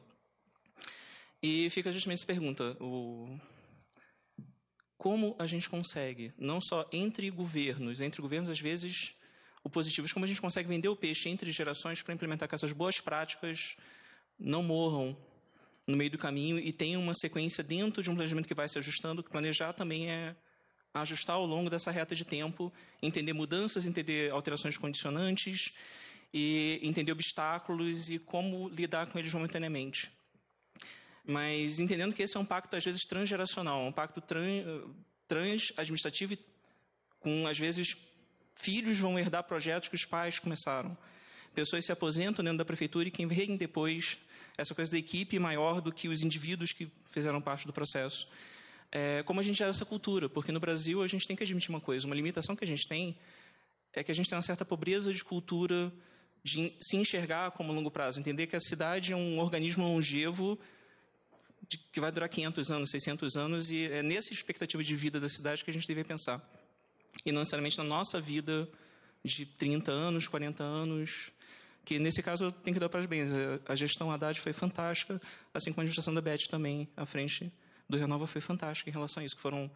E fica justamente essa pergunta. O como a gente consegue, não só entre governos, entre governos às vezes opositivos, como a gente consegue vender o peixe entre gerações para implementar que essas boas práticas não morram no meio do caminho e tenham uma sequência dentro de um planejamento que vai se ajustando, que planejar também é ajustar ao longo dessa reta de tempo, entender mudanças, entender alterações condicionantes e entender obstáculos e como lidar com eles momentaneamente mas entendendo que esse é um pacto, às vezes, transgeracional, é um pacto tran, trans com, às vezes, filhos vão herdar projetos que os pais começaram. Pessoas se aposentam dentro da prefeitura e quem vem depois, essa coisa da equipe maior do que os indivíduos que fizeram parte do processo. É, como a gente gera essa cultura? Porque no Brasil a gente tem que admitir uma coisa, uma limitação que a gente tem é que a gente tem uma certa pobreza de cultura de se enxergar como longo prazo, entender que a cidade é um organismo longevo que vai durar 500 anos, 600 anos, e é nessa expectativa de vida da cidade que a gente deve pensar. E não necessariamente na nossa vida de 30 anos, 40 anos, que nesse caso eu tenho que dar parabéns. A gestão Haddad foi fantástica, assim como a administração da BET também, à frente do Renova foi fantástica em relação a isso, que foram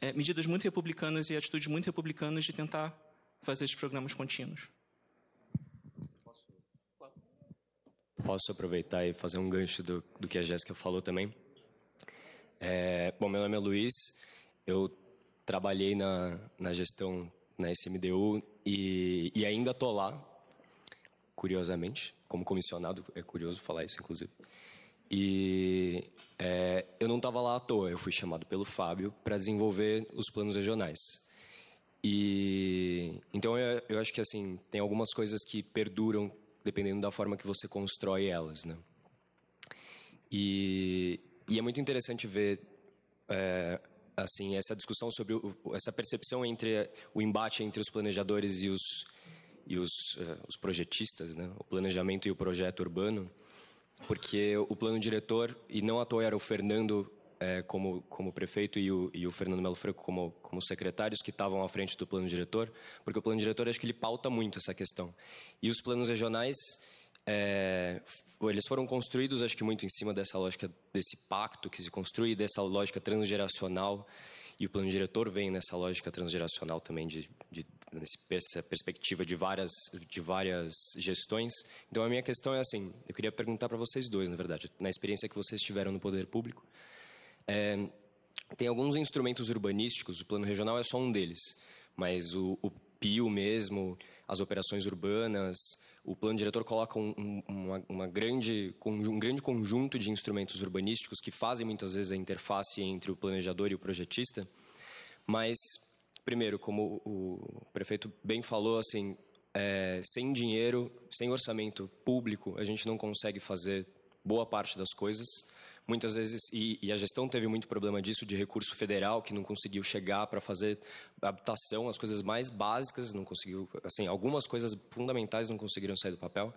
é, medidas muito republicanas e atitudes muito republicanas de tentar fazer esses programas contínuos. Posso aproveitar e fazer um gancho do, do que a Jéssica falou também? É, bom, meu nome é Luiz, eu trabalhei na, na gestão na SMDU e, e ainda estou lá, curiosamente, como comissionado, é curioso falar isso, inclusive. E é, eu não estava lá à toa, eu fui chamado pelo Fábio para desenvolver os planos regionais. E então eu, eu, acho que assim tem algumas coisas que perduram dependendo da forma que você constrói elas, né? E e é muito interessante ver é, assim essa discussão sobre o, essa percepção entre o embate entre os planejadores e os e os, uh, os projetistas, né? O planejamento e o projeto urbano, porque o plano diretor e não à toa era o Fernando é, como como prefeito e o, e o Fernando Melo Franco como como secretários que estavam à frente do plano diretor, porque o plano diretor acho que ele pauta muito essa questão e os planos regionais é, eles foram construídos, acho que muito em cima dessa lógica, desse pacto que se construi, dessa lógica transgeracional, e o plano diretor vem nessa lógica transgeracional também, de, de nessa perspectiva de várias, de várias gestões. Então, a minha questão é assim: eu queria perguntar para vocês dois, na verdade, na experiência que vocês tiveram no poder público. É, tem alguns instrumentos urbanísticos, o plano regional é só um deles, mas o, o PIO mesmo, as operações urbanas, o plano diretor coloca um, um, uma, uma grande, um grande conjunto de instrumentos urbanísticos que fazem muitas vezes a interface entre o planejador e o projetista, mas, primeiro, como o prefeito bem falou, assim, é, sem dinheiro, sem orçamento público, a gente não consegue fazer boa parte das coisas muitas vezes, e, e, a gestão teve muito problema disso, de recurso federal, que não conseguiu chegar para fazer habitação, as coisas mais básicas, não conseguiu, assim, algumas coisas fundamentais não conseguiram sair do papel.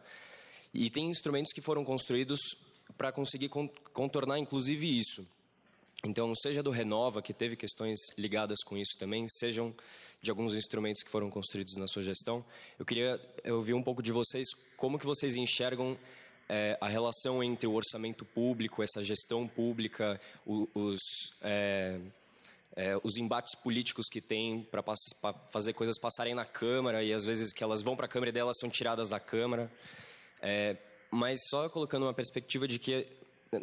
E tem instrumentos que foram construídos para conseguir contornar, inclusive, isso. Então, seja do Renova, que teve questões ligadas com isso também, sejam de alguns instrumentos que foram construídos na sua gestão, eu queria ouvir um pouco de vocês, como que vocês enxergam é, a relação entre o orçamento público, essa gestão pública, o, os, é, é, os embates políticos que tem para fazer coisas passarem na Câmara e às vezes que elas vão para a Câmara e delas são tiradas da Câmara. É, mas só colocando uma perspectiva de que,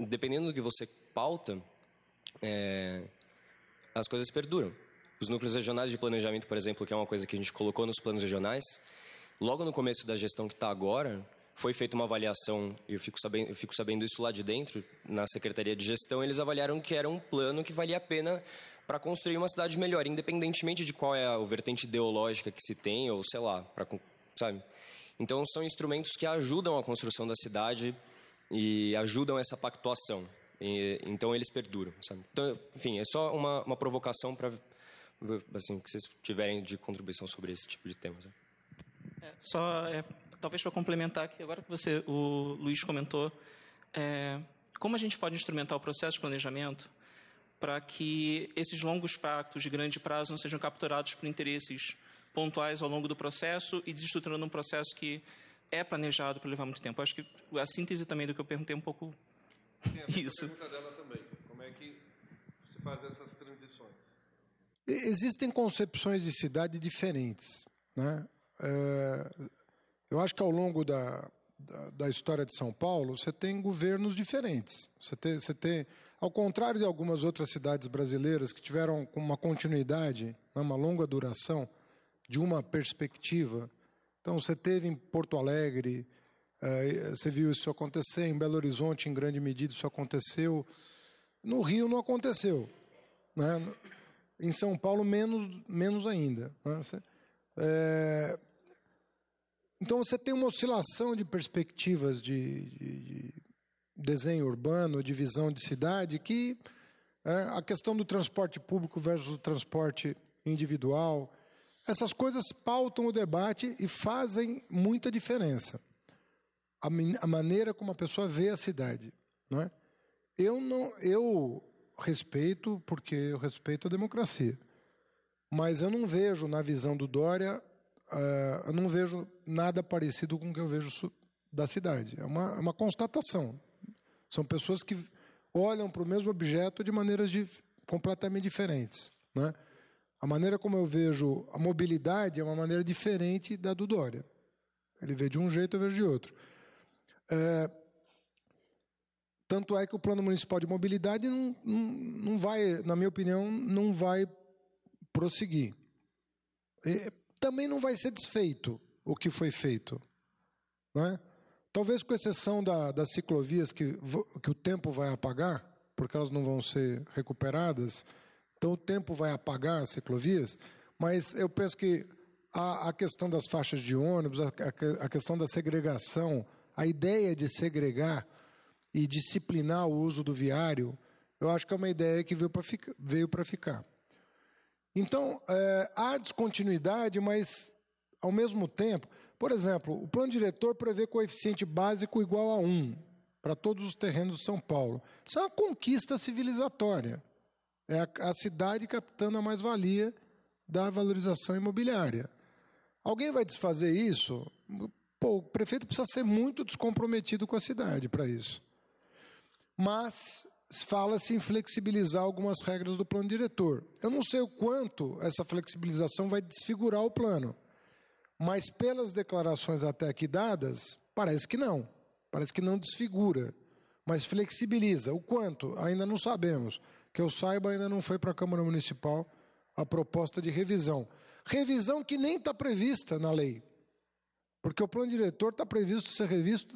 dependendo do que você pauta, é, as coisas perduram. Os núcleos regionais de planejamento, por exemplo, que é uma coisa que a gente colocou nos planos regionais, logo no começo da gestão que está agora, foi feita uma avaliação, eu fico, sabendo, eu fico sabendo isso lá de dentro, na Secretaria de Gestão, eles avaliaram que era um plano que valia a pena para construir uma cidade melhor, independentemente de qual é a vertente ideológica que se tem, ou sei lá, pra, sabe? Então, são instrumentos que ajudam a construção da cidade e ajudam essa pactuação. E, então, eles perduram, sabe? Então, enfim, é só uma, uma provocação para assim, que vocês tiverem de contribuição sobre esse tipo de tema. Sabe? É, só é talvez para complementar aqui, agora que você, o Luiz comentou, é, como a gente pode instrumentar o processo de planejamento para que esses longos pactos de grande prazo não sejam capturados por interesses pontuais ao longo do processo e desestruturando um processo que é planejado para levar muito tempo. Acho que a síntese também do que eu perguntei é um pouco é, isso. A dela também, como é que se faz essas transições? Existem concepções de cidade diferentes, né? É eu acho que ao longo da, da, da história de São Paulo, você tem governos diferentes. Você tem, você tem, ao contrário de algumas outras cidades brasileiras que tiveram uma continuidade, né, uma longa duração, de uma perspectiva. Então, você teve em Porto Alegre, eh, você viu isso acontecer, em Belo Horizonte, em grande medida, isso aconteceu. No Rio não aconteceu. Né? Em São Paulo, menos, menos ainda. Né? É, então você tem uma oscilação de perspectivas de, de, de desenho urbano, de visão de cidade, que é, a questão do transporte público versus o transporte individual, essas coisas pautam o debate e fazem muita diferença. A, a maneira como a pessoa vê a cidade, não é? Eu não, eu respeito porque eu respeito a democracia, mas eu não vejo na visão do Dória é, eu não vejo nada parecido com o que eu vejo da cidade. É uma, é uma constatação. São pessoas que olham para o mesmo objeto de maneiras completamente diferentes. Né? A maneira como eu vejo a mobilidade é uma maneira diferente da do Dória. Ele vê de um jeito, eu vejo de outro. É, tanto é que o Plano Municipal de Mobilidade não, não, não vai, na minha opinião, não vai prosseguir. E, também não vai ser desfeito o que foi feito. é? Talvez com exceção da, das ciclovias que, que o tempo vai apagar, porque elas não vão ser recuperadas, então o tempo vai apagar as ciclovias, mas eu penso que a, a questão das faixas de ônibus, a, a, a questão da segregação, a ideia de segregar e disciplinar o uso do viário, eu acho que é uma ideia que veio para ficar. Então, é, há descontinuidade, mas ao mesmo tempo, por exemplo, o plano diretor prevê coeficiente básico igual a 1 para todos os terrenos de São Paulo. Isso é uma conquista civilizatória. É a, a cidade captando a mais-valia da valorização imobiliária. Alguém vai desfazer isso? Pô, o prefeito precisa ser muito descomprometido com a cidade para isso. Mas fala-se em flexibilizar algumas regras do plano diretor. Eu não sei o quanto essa flexibilização vai desfigurar o plano, mas pelas declarações até aqui dadas, parece que não. Parece que não desfigura, mas flexibiliza. O quanto? Ainda não sabemos. Que eu saiba, ainda não foi para a Câmara Municipal a proposta de revisão. Revisão que nem está prevista na lei. Porque o plano diretor está previsto ser revisto.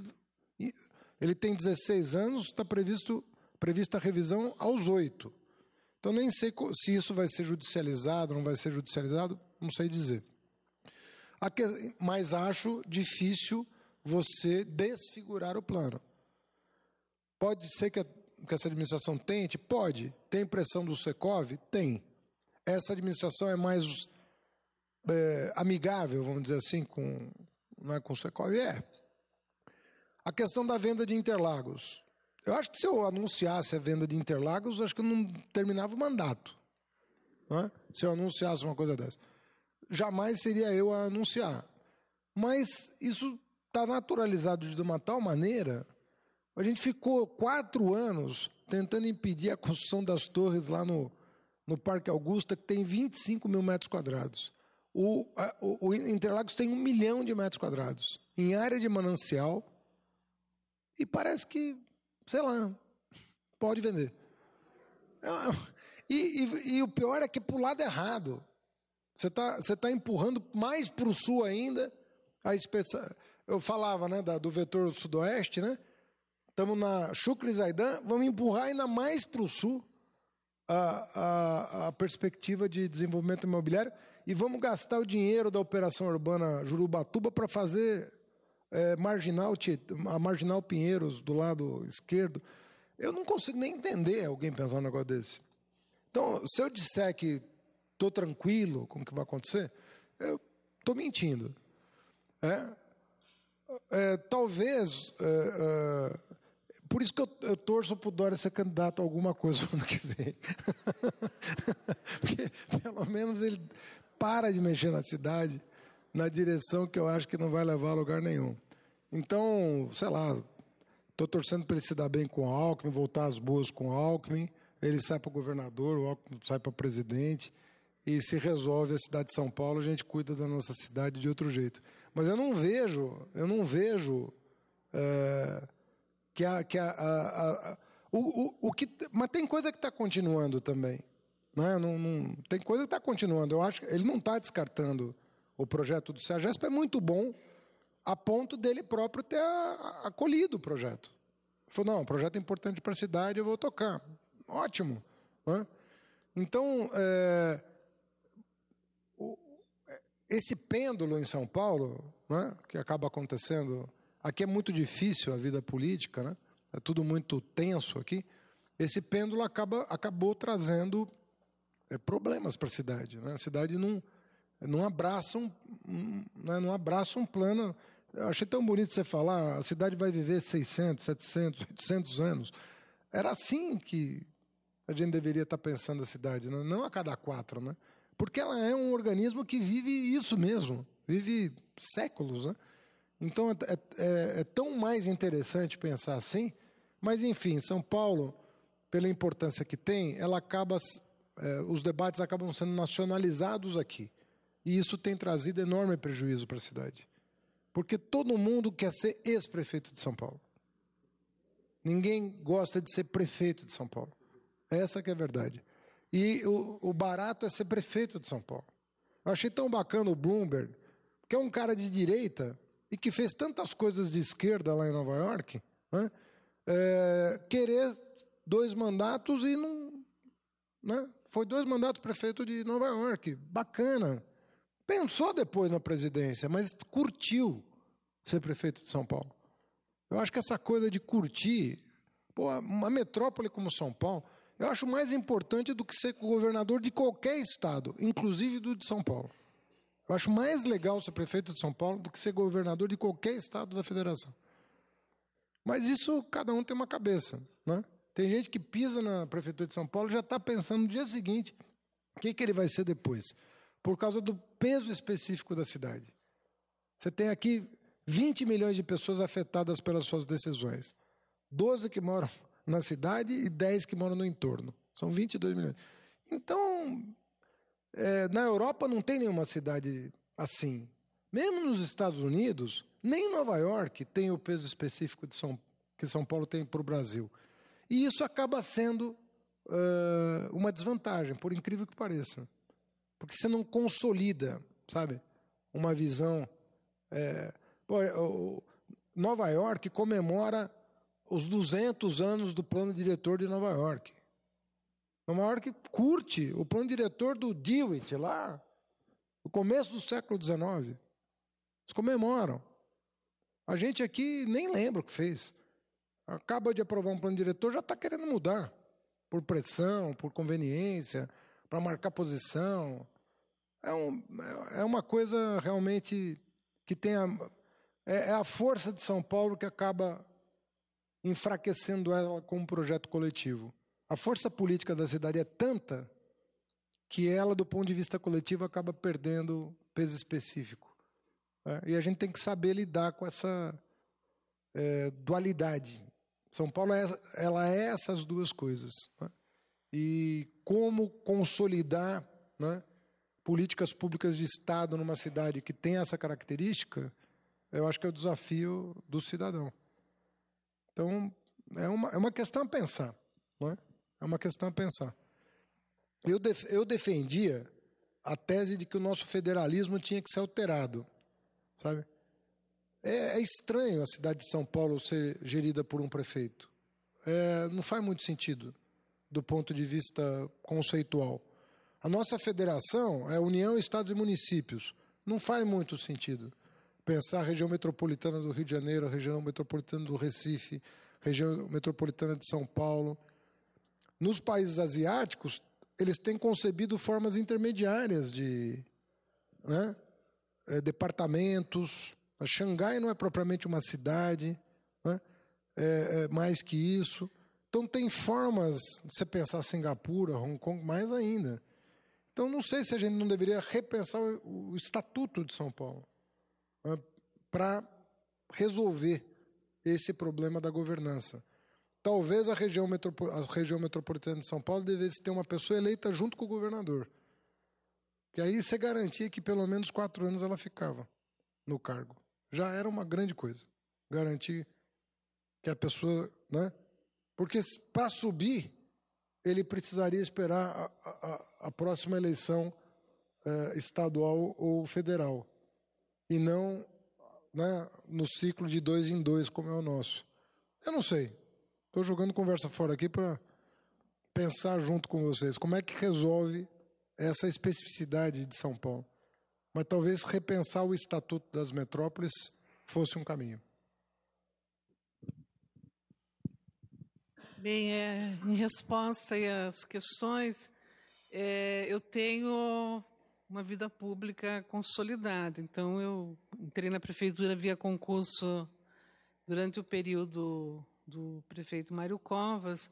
Ele tem 16 anos, está previsto prevista a revisão aos oito. Então, nem sei se isso vai ser judicializado, não vai ser judicializado, não sei dizer. Mas acho difícil você desfigurar o plano. Pode ser que, a, que essa administração tente? Pode. Tem pressão do Secov? Tem. Essa administração é mais é, amigável, vamos dizer assim, com, não é com o Secov? É. A questão da venda de Interlagos. Eu acho que se eu anunciasse a venda de Interlagos, acho que eu não terminava o mandato. Né? Se eu anunciasse uma coisa dessa. Jamais seria eu a anunciar. Mas isso está naturalizado de uma tal maneira. A gente ficou quatro anos tentando impedir a construção das torres lá no, no Parque Augusta, que tem 25 mil metros quadrados. O, a, o, o Interlagos tem um milhão de metros quadrados em área de manancial. E parece que sei lá, pode vender. É e, e, e o pior é que para o lado errado. Você está você tá empurrando mais para o sul ainda a Eu falava né, da, do vetor sudoeste, né? Estamos na Chucre Zaidan, vamos empurrar ainda mais para o sul a, a, a perspectiva de desenvolvimento imobiliário e vamos gastar o dinheiro da operação urbana Jurubatuba para fazer é, Marginal, a Marginal Pinheiros do lado esquerdo. Eu não consigo nem entender alguém pensar um negócio desse. Então, se eu disser que estou tranquilo com o que vai acontecer, eu estou mentindo. É? é talvez. É, é, por isso que eu, eu torço para o Dória ser candidato a alguma coisa no ano que vem. [LAUGHS] Porque pelo menos ele para de mexer na cidade na direção que eu acho que não vai levar a lugar nenhum. Então, sei lá, estou torcendo para ele se dar bem com o Alckmin, voltar às boas com o Alckmin, ele sai para governador, o Alckmin sai para presidente, e se resolve a cidade de São Paulo, a gente cuida da nossa cidade de outro jeito. Mas eu não vejo, eu não vejo é, que a, que a, a, a o, o, o, que, mas tem coisa que está continuando também, né? Não, não, tem coisa que está continuando. Eu acho que ele não está descartando o projeto do SEAGESP é muito bom, a ponto dele próprio ter acolhido o projeto. Falou, não, o projeto é importante para a cidade, eu vou tocar. Ótimo. Né? Então, é, é, esse pêndulo em São Paulo, né, que acaba acontecendo, aqui é muito difícil a vida política, né? é tudo muito tenso aqui, esse pêndulo acaba, acabou trazendo é, problemas para a cidade. Né? A cidade não não abraçam, né, não abraça um plano. Eu achei tão bonito você falar, a cidade vai viver 600, 700, 800 anos. Era assim que a gente deveria estar pensando a cidade, né? não a cada quatro, né? Porque ela é um organismo que vive isso mesmo, vive séculos, né? Então é, é, é, é tão mais interessante pensar assim, mas enfim, São Paulo, pela importância que tem, ela acaba, é, os debates acabam sendo nacionalizados aqui. E isso tem trazido enorme prejuízo para a cidade. Porque todo mundo quer ser ex-prefeito de São Paulo. Ninguém gosta de ser prefeito de São Paulo. Essa que é a verdade. E o, o barato é ser prefeito de São Paulo. Eu achei tão bacana o Bloomberg, que é um cara de direita e que fez tantas coisas de esquerda lá em Nova York, né? é, querer dois mandatos e não. Né? Foi dois mandatos prefeito de Nova York. Bacana. Pensou depois na presidência, mas curtiu ser prefeito de São Paulo. Eu acho que essa coisa de curtir, pô, uma metrópole como São Paulo, eu acho mais importante do que ser governador de qualquer estado, inclusive do de São Paulo. Eu acho mais legal ser prefeito de São Paulo do que ser governador de qualquer estado da federação. Mas isso cada um tem uma cabeça, né? Tem gente que pisa na prefeitura de São Paulo e já está pensando no dia seguinte o que, que ele vai ser depois por causa do peso específico da cidade. Você tem aqui 20 milhões de pessoas afetadas pelas suas decisões. 12 que moram [LAUGHS] na cidade e 10 que moram no entorno. São 22 milhões. Então, é, na Europa não tem nenhuma cidade assim. Mesmo nos Estados Unidos, nem Nova York tem o peso específico de São, que São Paulo tem para o Brasil. E isso acaba sendo uh, uma desvantagem, por incrível que pareça. Porque você não consolida, sabe? Uma visão. É... é Nova York comemora os 200 anos do plano diretor de Nova York. Nova York curte o plano diretor do Dewitt lá, no começo do século XIX. Eles comemoram. A gente aqui nem lembra o que fez. Acaba de aprovar um plano diretor, já está querendo mudar. Por pressão, por conveniência, para marcar posição. É, um, é uma coisa realmente que tem a, é, é a força de São Paulo que acaba enfraquecendo ela como projeto coletivo. A força política da cidade é tanta que ela, do ponto de vista coletivo, acaba perdendo peso específico. Né? E a gente tem que saber lidar com essa é, dualidade. São Paulo é, ela é essas duas coisas. Né? e como consolidar né, políticas públicas de Estado numa cidade que tem essa característica, eu acho que é o desafio do cidadão. Então, é uma, é uma questão a pensar. Não é? é uma questão a pensar. Eu, def, eu defendia a tese de que o nosso federalismo tinha que ser alterado. Sabe? É, é estranho a cidade de São Paulo ser gerida por um prefeito. É, não faz muito sentido do ponto de vista conceitual. A nossa federação é União, Estados e Municípios. Não faz muito sentido pensar a região metropolitana do Rio de Janeiro, a região metropolitana do Recife, região metropolitana de São Paulo. Nos países asiáticos, eles têm concebido formas intermediárias de né, é, departamentos. A Xangai não é propriamente uma cidade, né, é, é mais que isso. Então tem formas de você pensar Singapura, Hong Kong, mais ainda. Então não sei se a gente não deveria repensar o, estatuto de São Paulo né, para resolver esse problema da governança. Talvez a região, a região metropolitana de São Paulo devesse ter uma pessoa eleita junto com o governador. Que aí você garantia que pelo menos quatro anos ela ficava no cargo. Já era uma grande coisa. Garantir que a pessoa né, porque para subir, ele precisaria esperar a, a, a próxima eleição eh, estadual ou federal. E não né, no ciclo de dois em dois, como é o nosso. Eu não sei. Estou jogando conversa fora aqui para pensar junto com vocês. Como é que resolve essa especificidade de São Paulo? Mas talvez repensar o estatuto das metrópoles fosse um caminho. Bem, é, em resposta às questões, é, eu tenho uma vida pública consolidada. Então, eu entrei na prefeitura via concurso durante o período do prefeito Mário Covas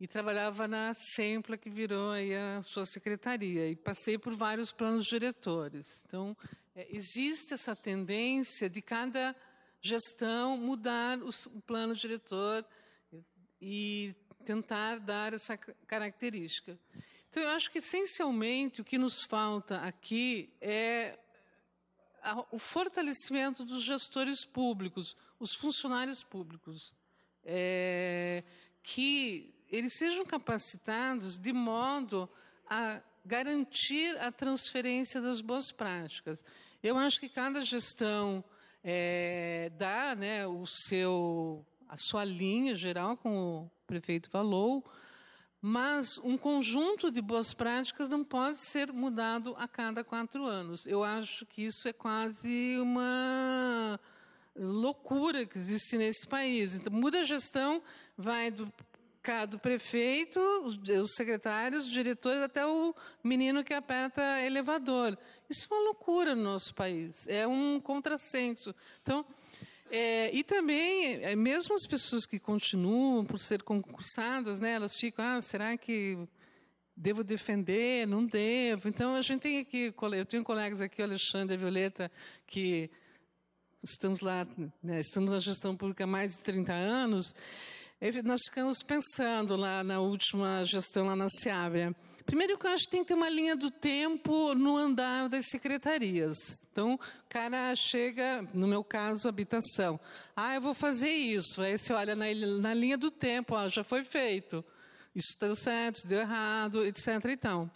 e trabalhava na Sempla, que virou aí a sua secretaria, e passei por vários planos diretores. Então, é, existe essa tendência de cada gestão mudar o, o plano diretor e tentar dar essa característica. Então, eu acho que essencialmente o que nos falta aqui é o fortalecimento dos gestores públicos, os funcionários públicos, é, que eles sejam capacitados de modo a garantir a transferência das boas práticas. Eu acho que cada gestão é, dá né, o seu a sua linha geral, como o prefeito falou, mas um conjunto de boas práticas não pode ser mudado a cada quatro anos. Eu acho que isso é quase uma loucura que existe nesse país. Então, muda a gestão, vai do do prefeito, os secretários, os diretores, até o menino que aperta elevador. Isso é uma loucura no nosso país, é um contrassenso. Então, é, e também, é, mesmo as pessoas que continuam por ser concursadas, né, elas ficam, ah, será que devo defender? Não devo. Então, a gente tem aqui, eu tenho colegas aqui, o Alexandre e a Violeta, que estamos lá, né, estamos na gestão pública há mais de 30 anos, nós ficamos pensando lá na última gestão lá na Seabra, Primeiro que eu acho que tem que ter uma linha do tempo no andar das secretarias. Então, o cara chega, no meu caso, habitação. Ah, eu vou fazer isso. Aí você olha na, na linha do tempo, ó, já foi feito. Isso deu certo, deu errado, etc. Então.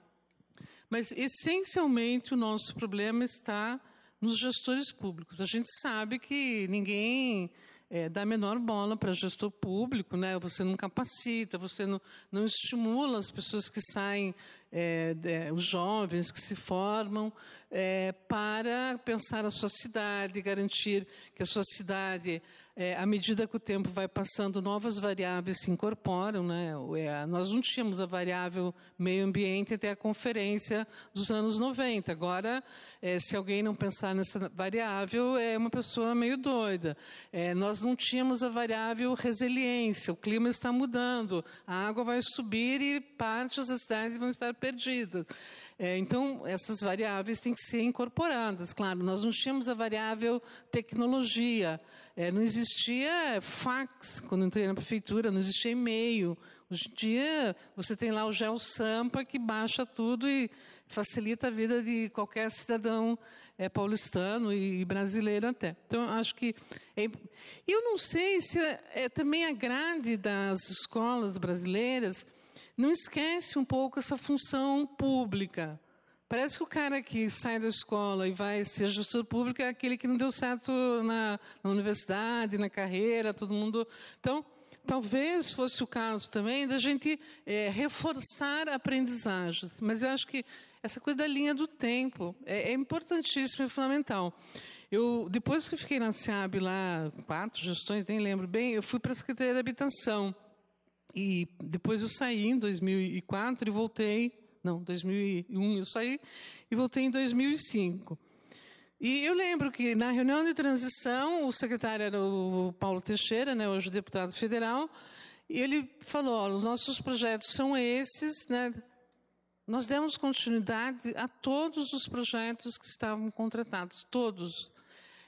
Mas, essencialmente, o nosso problema está nos gestores públicos. A gente sabe que ninguém é, dá menor bola para gestor público, né? Você não capacita, você não, não estimula as pessoas que saem, é, é, os jovens que se formam, é, para pensar a sua cidade, garantir que a sua cidade é, à medida que o tempo vai passando, novas variáveis se incorporam. Né? É, nós não tínhamos a variável meio ambiente até a conferência dos anos 90. Agora, é, se alguém não pensar nessa variável, é uma pessoa meio doida. É, nós não tínhamos a variável resiliência. O clima está mudando, a água vai subir e partes das cidades vão estar perdidas. É, então, essas variáveis têm que ser incorporadas. Claro, nós não tínhamos a variável tecnologia. É, não existia fax quando entrei na prefeitura, não existia e-mail. Hoje em dia, você tem lá o Gel Sampa que baixa tudo e facilita a vida de qualquer cidadão é, paulistano e brasileiro até. Então, acho que. É, eu não sei se é, é, também a grade das escolas brasileiras não esquece um pouco essa função pública. Parece que o cara que sai da escola e vai ser gestor público é aquele que não deu certo na, na universidade, na carreira, todo mundo. Então, talvez fosse o caso também da gente é, reforçar aprendizagens. Mas eu acho que essa coisa da linha do tempo é, é importantíssima e fundamental. Eu, depois que eu fiquei na SEAB lá, quatro gestões, nem lembro bem, eu fui para a Secretaria da Habitação. E depois eu saí em 2004 e voltei não, 2001 eu saí e voltei em 2005. E eu lembro que na reunião de transição, o secretário era o Paulo Teixeira, né, hoje deputado federal, e ele falou: os nossos projetos são esses, né? Nós demos continuidade a todos os projetos que estavam contratados, todos.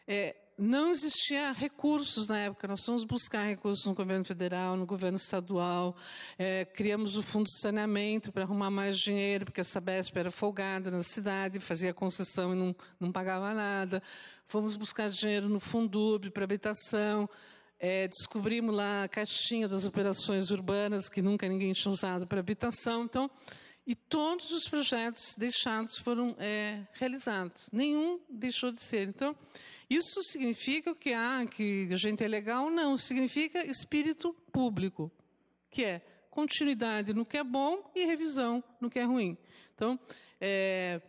É, não existia recursos na época. Nós fomos buscar recursos no governo federal, no governo estadual. É, criamos o fundo de saneamento para arrumar mais dinheiro, porque a Sabesp era folgada na cidade, fazia concessão e não, não pagava nada. Fomos buscar dinheiro no Fundub para habitação. É, descobrimos lá a caixinha das operações urbanas, que nunca ninguém tinha usado para habitação. Então, e todos os projetos deixados foram é, realizados. Nenhum deixou de ser. Então, isso significa que, ah, que a gente é legal? Não, significa espírito público, que é continuidade no que é bom e revisão no que é ruim. Então, é,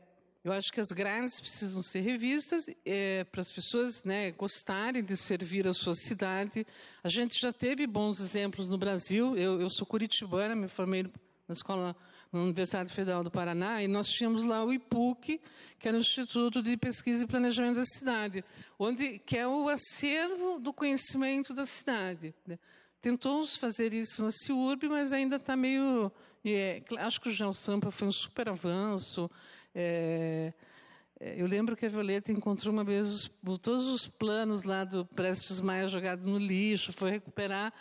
eu acho que as grades precisam ser revistas é, para as pessoas né, gostarem de servir a sua cidade. A gente já teve bons exemplos no Brasil. Eu, eu sou curitibana, me formei na escola na Universidade Federal do Paraná, e nós tínhamos lá o IPUC, que era o Instituto de Pesquisa e Planejamento da Cidade, onde que é o acervo do conhecimento da cidade. Né? Tentou fazer isso na CIURB, mas ainda está meio... É, acho que o João Sampa foi um super avanço, é, é, eu lembro que a Violeta encontrou uma vez os, todos os planos lá do Prestes Maia jogado no lixo, foi recuperar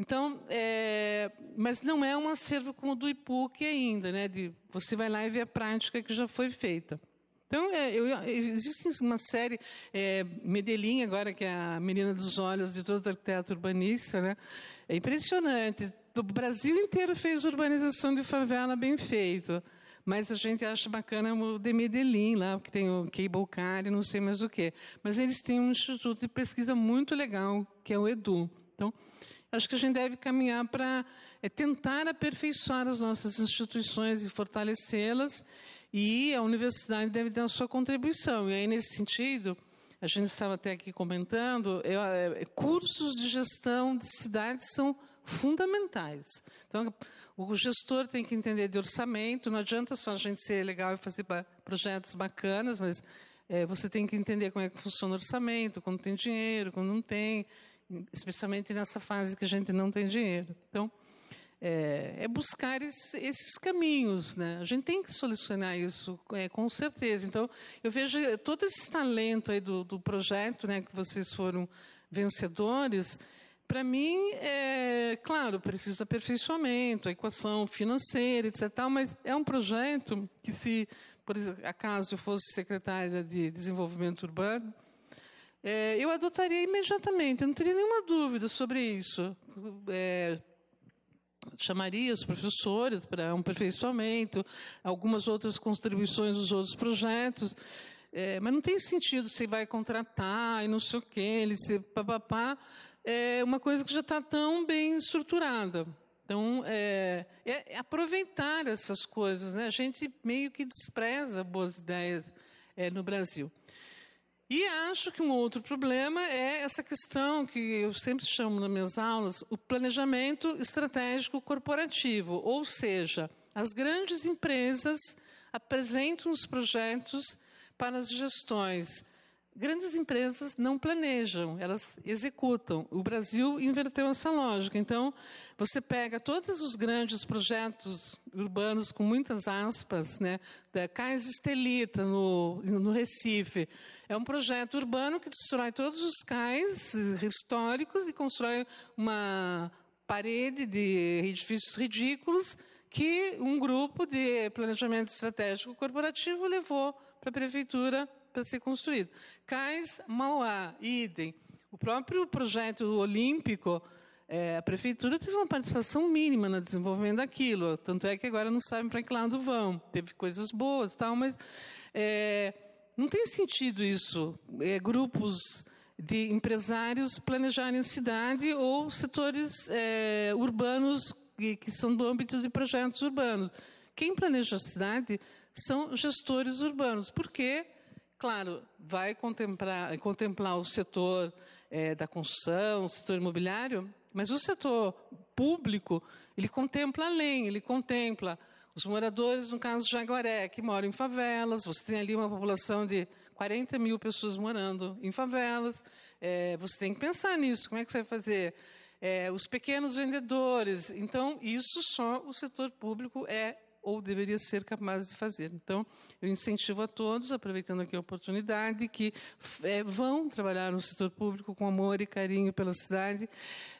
então, é, mas não é um acervo como o do IPUC ainda, né? De, você vai lá e vê a prática que já foi feita. Então, é, eu, existe uma série, é, Medellín agora, que é a menina dos olhos de todo arquiteto urbanista, né? É impressionante. O Brasil inteiro fez urbanização de favela bem feito. Mas a gente acha bacana o de Medellín, lá, que tem o Cable Car e não sei mais o quê. Mas eles têm um instituto de pesquisa muito legal, que é o EDU. Então, Acho que a gente deve caminhar para é, tentar aperfeiçoar as nossas instituições e fortalecê-las, e a universidade deve dar a sua contribuição. E aí, nesse sentido, a gente estava até aqui comentando, é, é cursos de gestão de cidades são fundamentais. Então, o gestor tem que entender de orçamento, não adianta só a gente ser legal e fazer projetos bacanas, mas é, você tem que entender como é que funciona o orçamento, quando tem dinheiro, quando não tem, especialmente nessa fase que a gente não tem dinheiro. Então, é, é buscar esses, esses, caminhos, né? A gente tem que solucionar isso, é, com certeza. Então, eu vejo eh, todo esse talento aí do, do projeto, né, que vocês foram vencedores. Para mim, é, claro, precisa aperfeiçoamento, a equação financeira, etc. Mas é um projeto que, se por acaso eu fosse secretária de Desenvolvimento Urbano, é, eu adotaria imediatamente, eu não teria nenhuma dúvida sobre isso. É, chamaria os professores para um aperfeiçoamento, algumas outras contribuições dos outros projetos. É, mas não tem sentido se vai contratar e não sei o quê, ele se papapá. É uma coisa que já está tão bem estruturada. Então, é, é, é, aproveitar essas coisas. Né? A gente meio que despreza boas ideias é, no Brasil. E acho que um outro problema é essa questão que eu sempre chamo nas minhas aulas, o planejamento estratégico corporativo, ou seja, as grandes empresas apresentam os projetos para as gestões, Grandes empresas não planejam, elas executam. O Brasil inverteu essa lógica. Então, você pega todos os grandes projetos urbanos, com muitas aspas, né, da Cais Estelita, no, no Recife. É um projeto urbano que destrói todos os cais históricos e constrói uma parede de edifícios ridículos que um grupo de planejamento estratégico corporativo levou para a prefeitura para ser construído. Cais, Mauá, idem. O próprio projeto olímpico, é, a prefeitura teve uma participação mínima no desenvolvimento daquilo. Tanto é que agora não sabem para que lado vão. Teve coisas boas, tal, mas é, não tem sentido isso. É, grupos de empresários planejarem cidade ou setores é, urbanos que, que são do âmbito de projetos urbanos. Quem planeja a cidade são gestores urbanos, Por porque Claro, vai contemplar, contemplar o setor é, da construção, o setor imobiliário, mas o setor público, ele contempla além, ele contempla os moradores, no caso de Jaguaré, que moram em favelas, você tem ali uma população de 40 mil pessoas morando em favelas, é, você tem que pensar nisso, como é que você vai fazer? É, os pequenos vendedores, então isso só o setor público é ou deveria ser capaz de fazer. Então, eu incentivo a todos, aproveitando aqui a oportunidade, que é, vão trabalhar no setor público com amor e carinho pela cidade,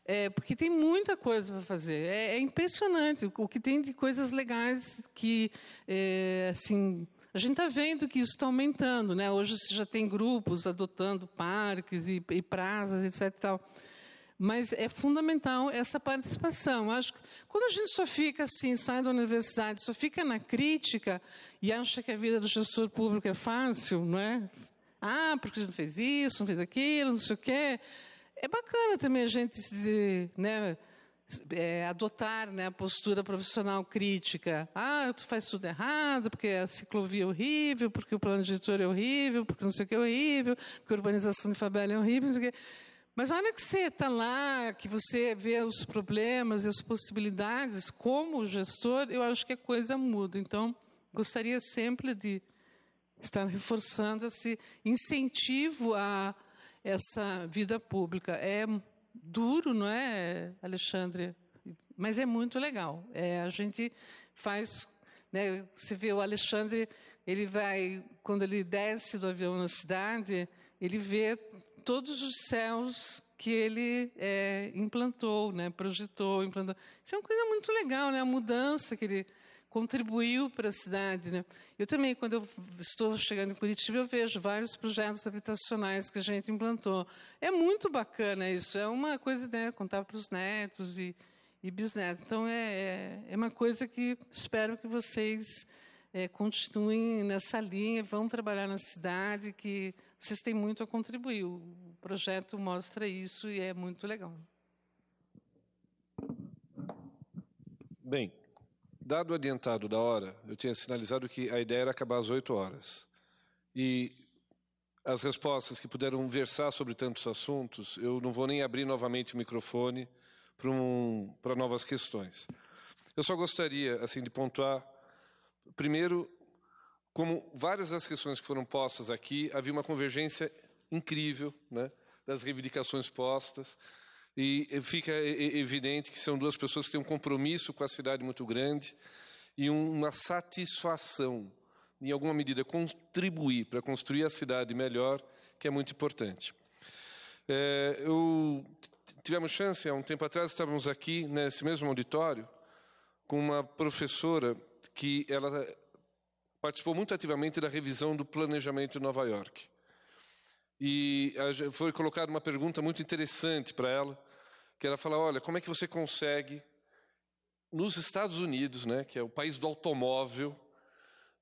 é, porque tem muita coisa para fazer. É, é, impressionante o que tem de coisas legais que, é, assim, a gente está vendo que isso está aumentando, né? Hoje você já tem grupos adotando parques e, e prazas, etc. E tal. Mas é fundamental essa participação. Acho que quando a gente só fica assim, sai da universidade, só fica na crítica e acha que a vida do gestor público é fácil, não é? Ah, porque a gente fez isso, não fez aquilo, não sei o quê. É bacana também a gente se, né, é, adotar né, a postura profissional crítica. Ah, tu faz tudo errado, porque a ciclovia é horrível, porque o plano de editor é horrível, porque não sei o que é horrível, porque a urbanização de favela é horrível, não sei o quê. Mas olha que você está lá, que você vê os problemas e as possibilidades como gestor, eu acho que a coisa muda. Então, gostaria sempre de estar reforçando esse incentivo a essa vida pública. É duro, não é, Alexandre? Mas é muito legal. É, a gente faz né, você vê o Alexandre, ele vai, quando ele desce do avião na cidade, ele vê todos os céus que ele é, implantou, né, projetou, implantou. Isso é uma coisa muito legal, né, a mudança que ele contribuiu para a cidade. Né? Eu também, quando eu estou chegando em Curitiba, eu vejo vários projetos habitacionais que a gente implantou. É muito bacana isso, é uma coisa né, contar para os netos e, e bisnetos. Então, é, é, é uma coisa que espero que vocês é, continuem nessa linha, vão trabalhar na cidade, que vocês têm muito a contribuir. O projeto mostra isso e é muito legal. Bem, dado o adiantado da hora, eu tinha sinalizado que a ideia era acabar às 8 horas. E as respostas que puderam versar sobre tantos assuntos, eu não vou nem abrir novamente o microfone para um, novas questões. Eu só gostaria assim de pontuar, primeiro, como várias das questões que foram postas aqui, havia uma convergência incrível né, das reivindicações postas. E fica evidente que são duas pessoas que têm um compromisso com a cidade muito grande e uma satisfação, em alguma medida, contribuir para construir a cidade melhor, que é muito importante. É, eu tivemos chance, há um tempo atrás, estávamos aqui nesse mesmo auditório com uma professora que ela participou muito ativamente da revisão do planejamento em Nova York. E eh, foi colocada uma pergunta muito interessante para ela, que era falar, olha, como é que você consegue, nos Estados Unidos, né, que é o país do automóvel,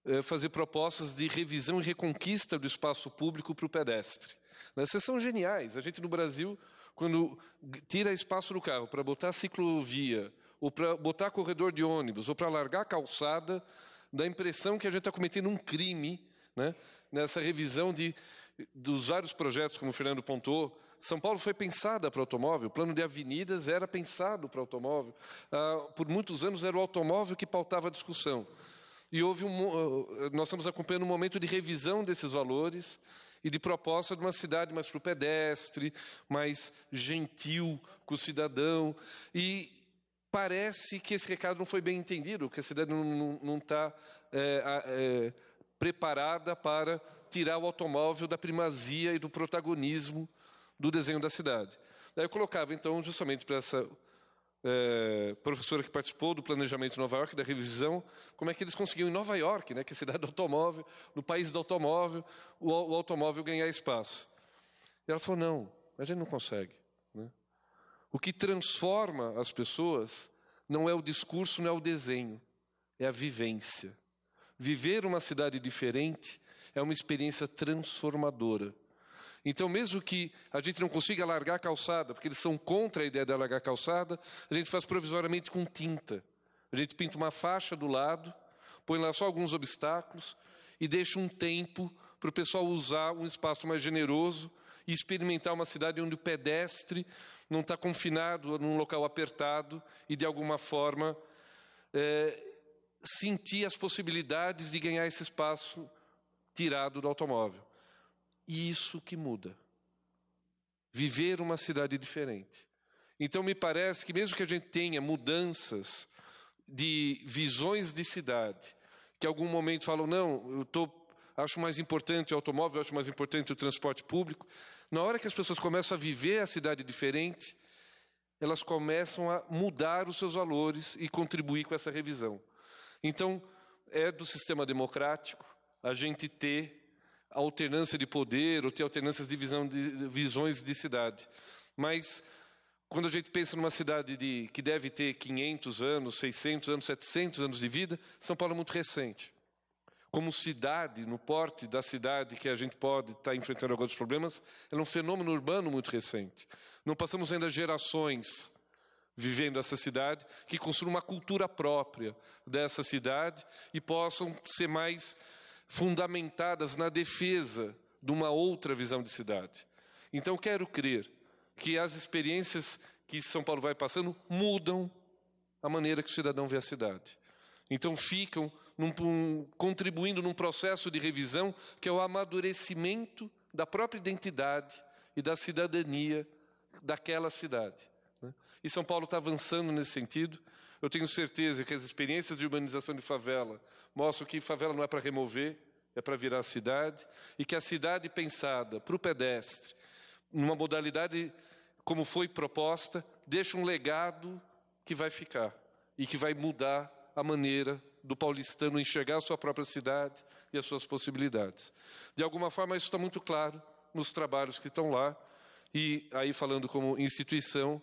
eh, fazer propostas de revisão e reconquista do espaço público para o pedestre. Né, vocês são geniais. A gente no Brasil, quando tira espaço do carro para botar ciclovia, ou para botar corredor de ônibus, ou para largar calçada, dá a impressão que a gente está cometendo um crime né, nessa revisão de, dos vários projetos, como o Fernando pontuou. São Paulo foi pensada para automóvel, o plano de avenidas era pensado para automóvel. Ah, por muitos anos era o automóvel que pautava a discussão. E houve um, ah, nós estamos acompanhando um momento de revisão desses valores e de proposta de uma cidade mais para o pedestre, mais gentil com o cidadão. E parece que esse recado não foi bem entendido, que a cidade não está é, é, preparada para tirar o automóvel da primazia e do protagonismo do desenho da cidade. Daí eu colocava, então, justamente para essa é, professora que participou do planejamento de Nova York, da revisão, como é que eles conseguiram em Nova York, né, que é a cidade do automóvel, no país do automóvel, o, o automóvel ganhar espaço. E ela falou: não, a gente não consegue. O que transforma as pessoas não é o discurso, não é o desenho, é a vivência. Viver uma cidade diferente é uma experiência transformadora. Então, mesmo que a gente não consiga largar a calçada, porque eles são contra a ideia de largar a calçada, a gente faz provisoriamente com tinta. A gente pinta uma faixa do lado, põe lá só alguns obstáculos e deixa um tempo para o pessoal usar um espaço mais generoso e experimentar uma cidade onde o pedestre não está confinado num local apertado e, de alguma forma, é, sentir as possibilidades de ganhar esse espaço tirado do automóvel. E isso que muda. Viver uma cidade diferente. Então, me parece que, mesmo que a gente tenha mudanças de visões de cidade, que em algum momento falam, não, eu tô, acho mais importante o automóvel, acho mais importante o transporte público, na hora que as pessoas começam a viver a cidade diferente, elas começam a mudar os seus valores e contribuir com essa revisão. Então, é do sistema democrático a gente ter alternância de poder ou ter alternâncias de, visão de visões de cidade. Mas quando a gente pensa numa cidade de, que deve ter 500 anos, 600 anos, 700 anos de vida, São Paulo é muito recente como cidade, no porte da cidade que a gente pode estar tá enfrentando alguns problemas, ela é um fenômeno urbano muito recente. Não passamos ainda gerações vivendo essa cidade que construam uma cultura própria dessa cidade e possam ser mais fundamentadas na defesa de uma outra visão de cidade. Então quero crer que as experiências que São Paulo vai passando mudam a maneira que o cidadão vê a cidade. Então ficam num, um, contribuindo num processo de revisão que é o amadurecimento da própria identidade e da cidadania daquela cidade. Né? E São Paulo está avançando nesse sentido. Eu tenho certeza que as experiências de urbanização de favela mostram que favela não é para remover, é para virar cidade, e que a cidade pensada para o pedestre, numa modalidade como foi proposta, deixa um legado que vai ficar e que vai mudar a maneira do paulistano enxergar a sua própria cidade e as suas possibilidades. De alguma forma, isso está muito claro nos trabalhos que estão lá, e aí, falando como instituição,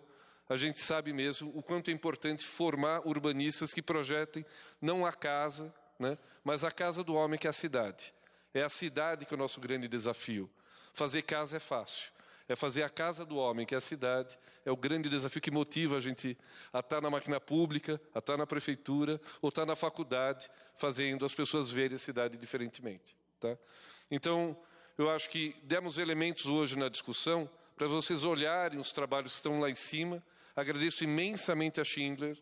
a gente sabe mesmo o quanto é importante formar urbanistas que projetem não a casa, né, mas a casa do homem, que é a cidade. É a cidade que é o nosso grande desafio. Fazer casa é fácil é fazer a casa do homem, que é a cidade, é o grande desafio que motiva a gente a estar na máquina pública, a estar na prefeitura, ou estar na faculdade, fazendo as pessoas verem a cidade diferentemente. Tá? Então, eu acho que demos elementos hoje na discussão para vocês olharem os trabalhos que estão lá em cima. Agradeço imensamente a Schindler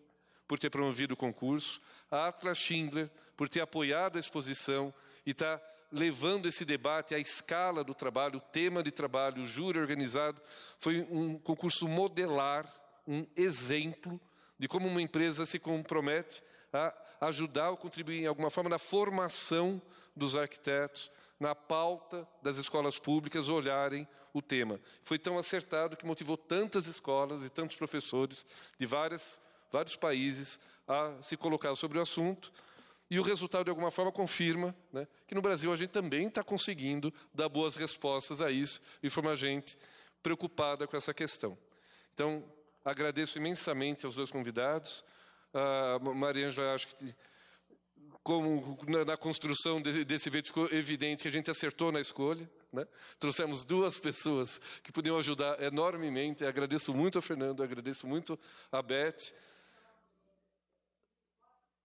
por ter promovido o concurso, a Atlas Schindler por ter apoiado a exposição e estar tá levando esse debate à escala do trabalho, o tema de trabalho, o júri organizado, foi um concurso modelar, um exemplo de como uma empresa se compromete a ajudar ou contribuir em alguma forma na formação dos arquitetos, na pauta das escolas públicas olharem o tema. Foi tão acertado que motivou tantas escolas e tantos professores de várias, vários países a se colocar sobre o assunto. E o resultado, de alguma forma, confirma né, que no Brasil a gente também está conseguindo dar boas respostas a isso e uma gente preocupada com essa questão. Então, agradeço imensamente aos dois convidados. A Mariângela, acho que como na, construção desse evento ficou evidente que a gente acertou na escolha. Né? Trouxemos duas pessoas que podiam ajudar enormemente. agradeço muito ao Fernando, agradeço muito à Beth.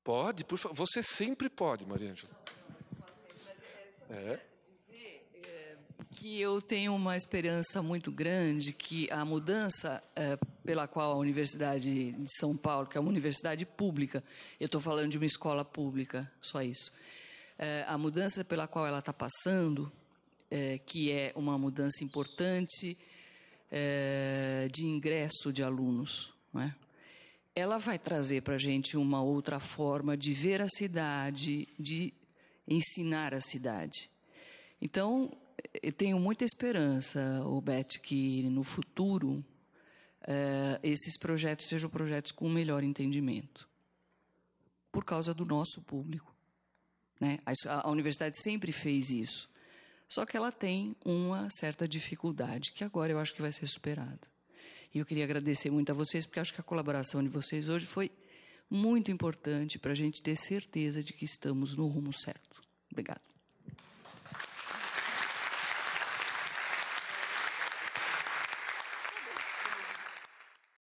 Pode, por favor. Você sempre pode, Maria Ângela. É. É, é. Que eu tenho uma esperança muito grande que a mudança é, pela qual a Universidade de São Paulo, que é uma universidade pública, eu estou falando de uma escola pública, só isso, é, a mudança pela qual ela está passando, é, que é uma mudança importante é, de ingresso de alunos, não é? ela vai trazer para a gente uma outra forma de ver a cidade, de ensinar a cidade. Então, eu tenho muita esperança, Beth, que no futuro eh, esses projetos sejam projetos com melhor entendimento, por causa do nosso público. Né? A, a universidade sempre fez isso, só que ela tem uma certa dificuldade, que agora eu acho que vai ser superada. E eu queria agradecer muito a vocês, porque acho que a colaboração de vocês hoje foi muito importante para a gente ter certeza de que estamos no rumo certo. Obrigado.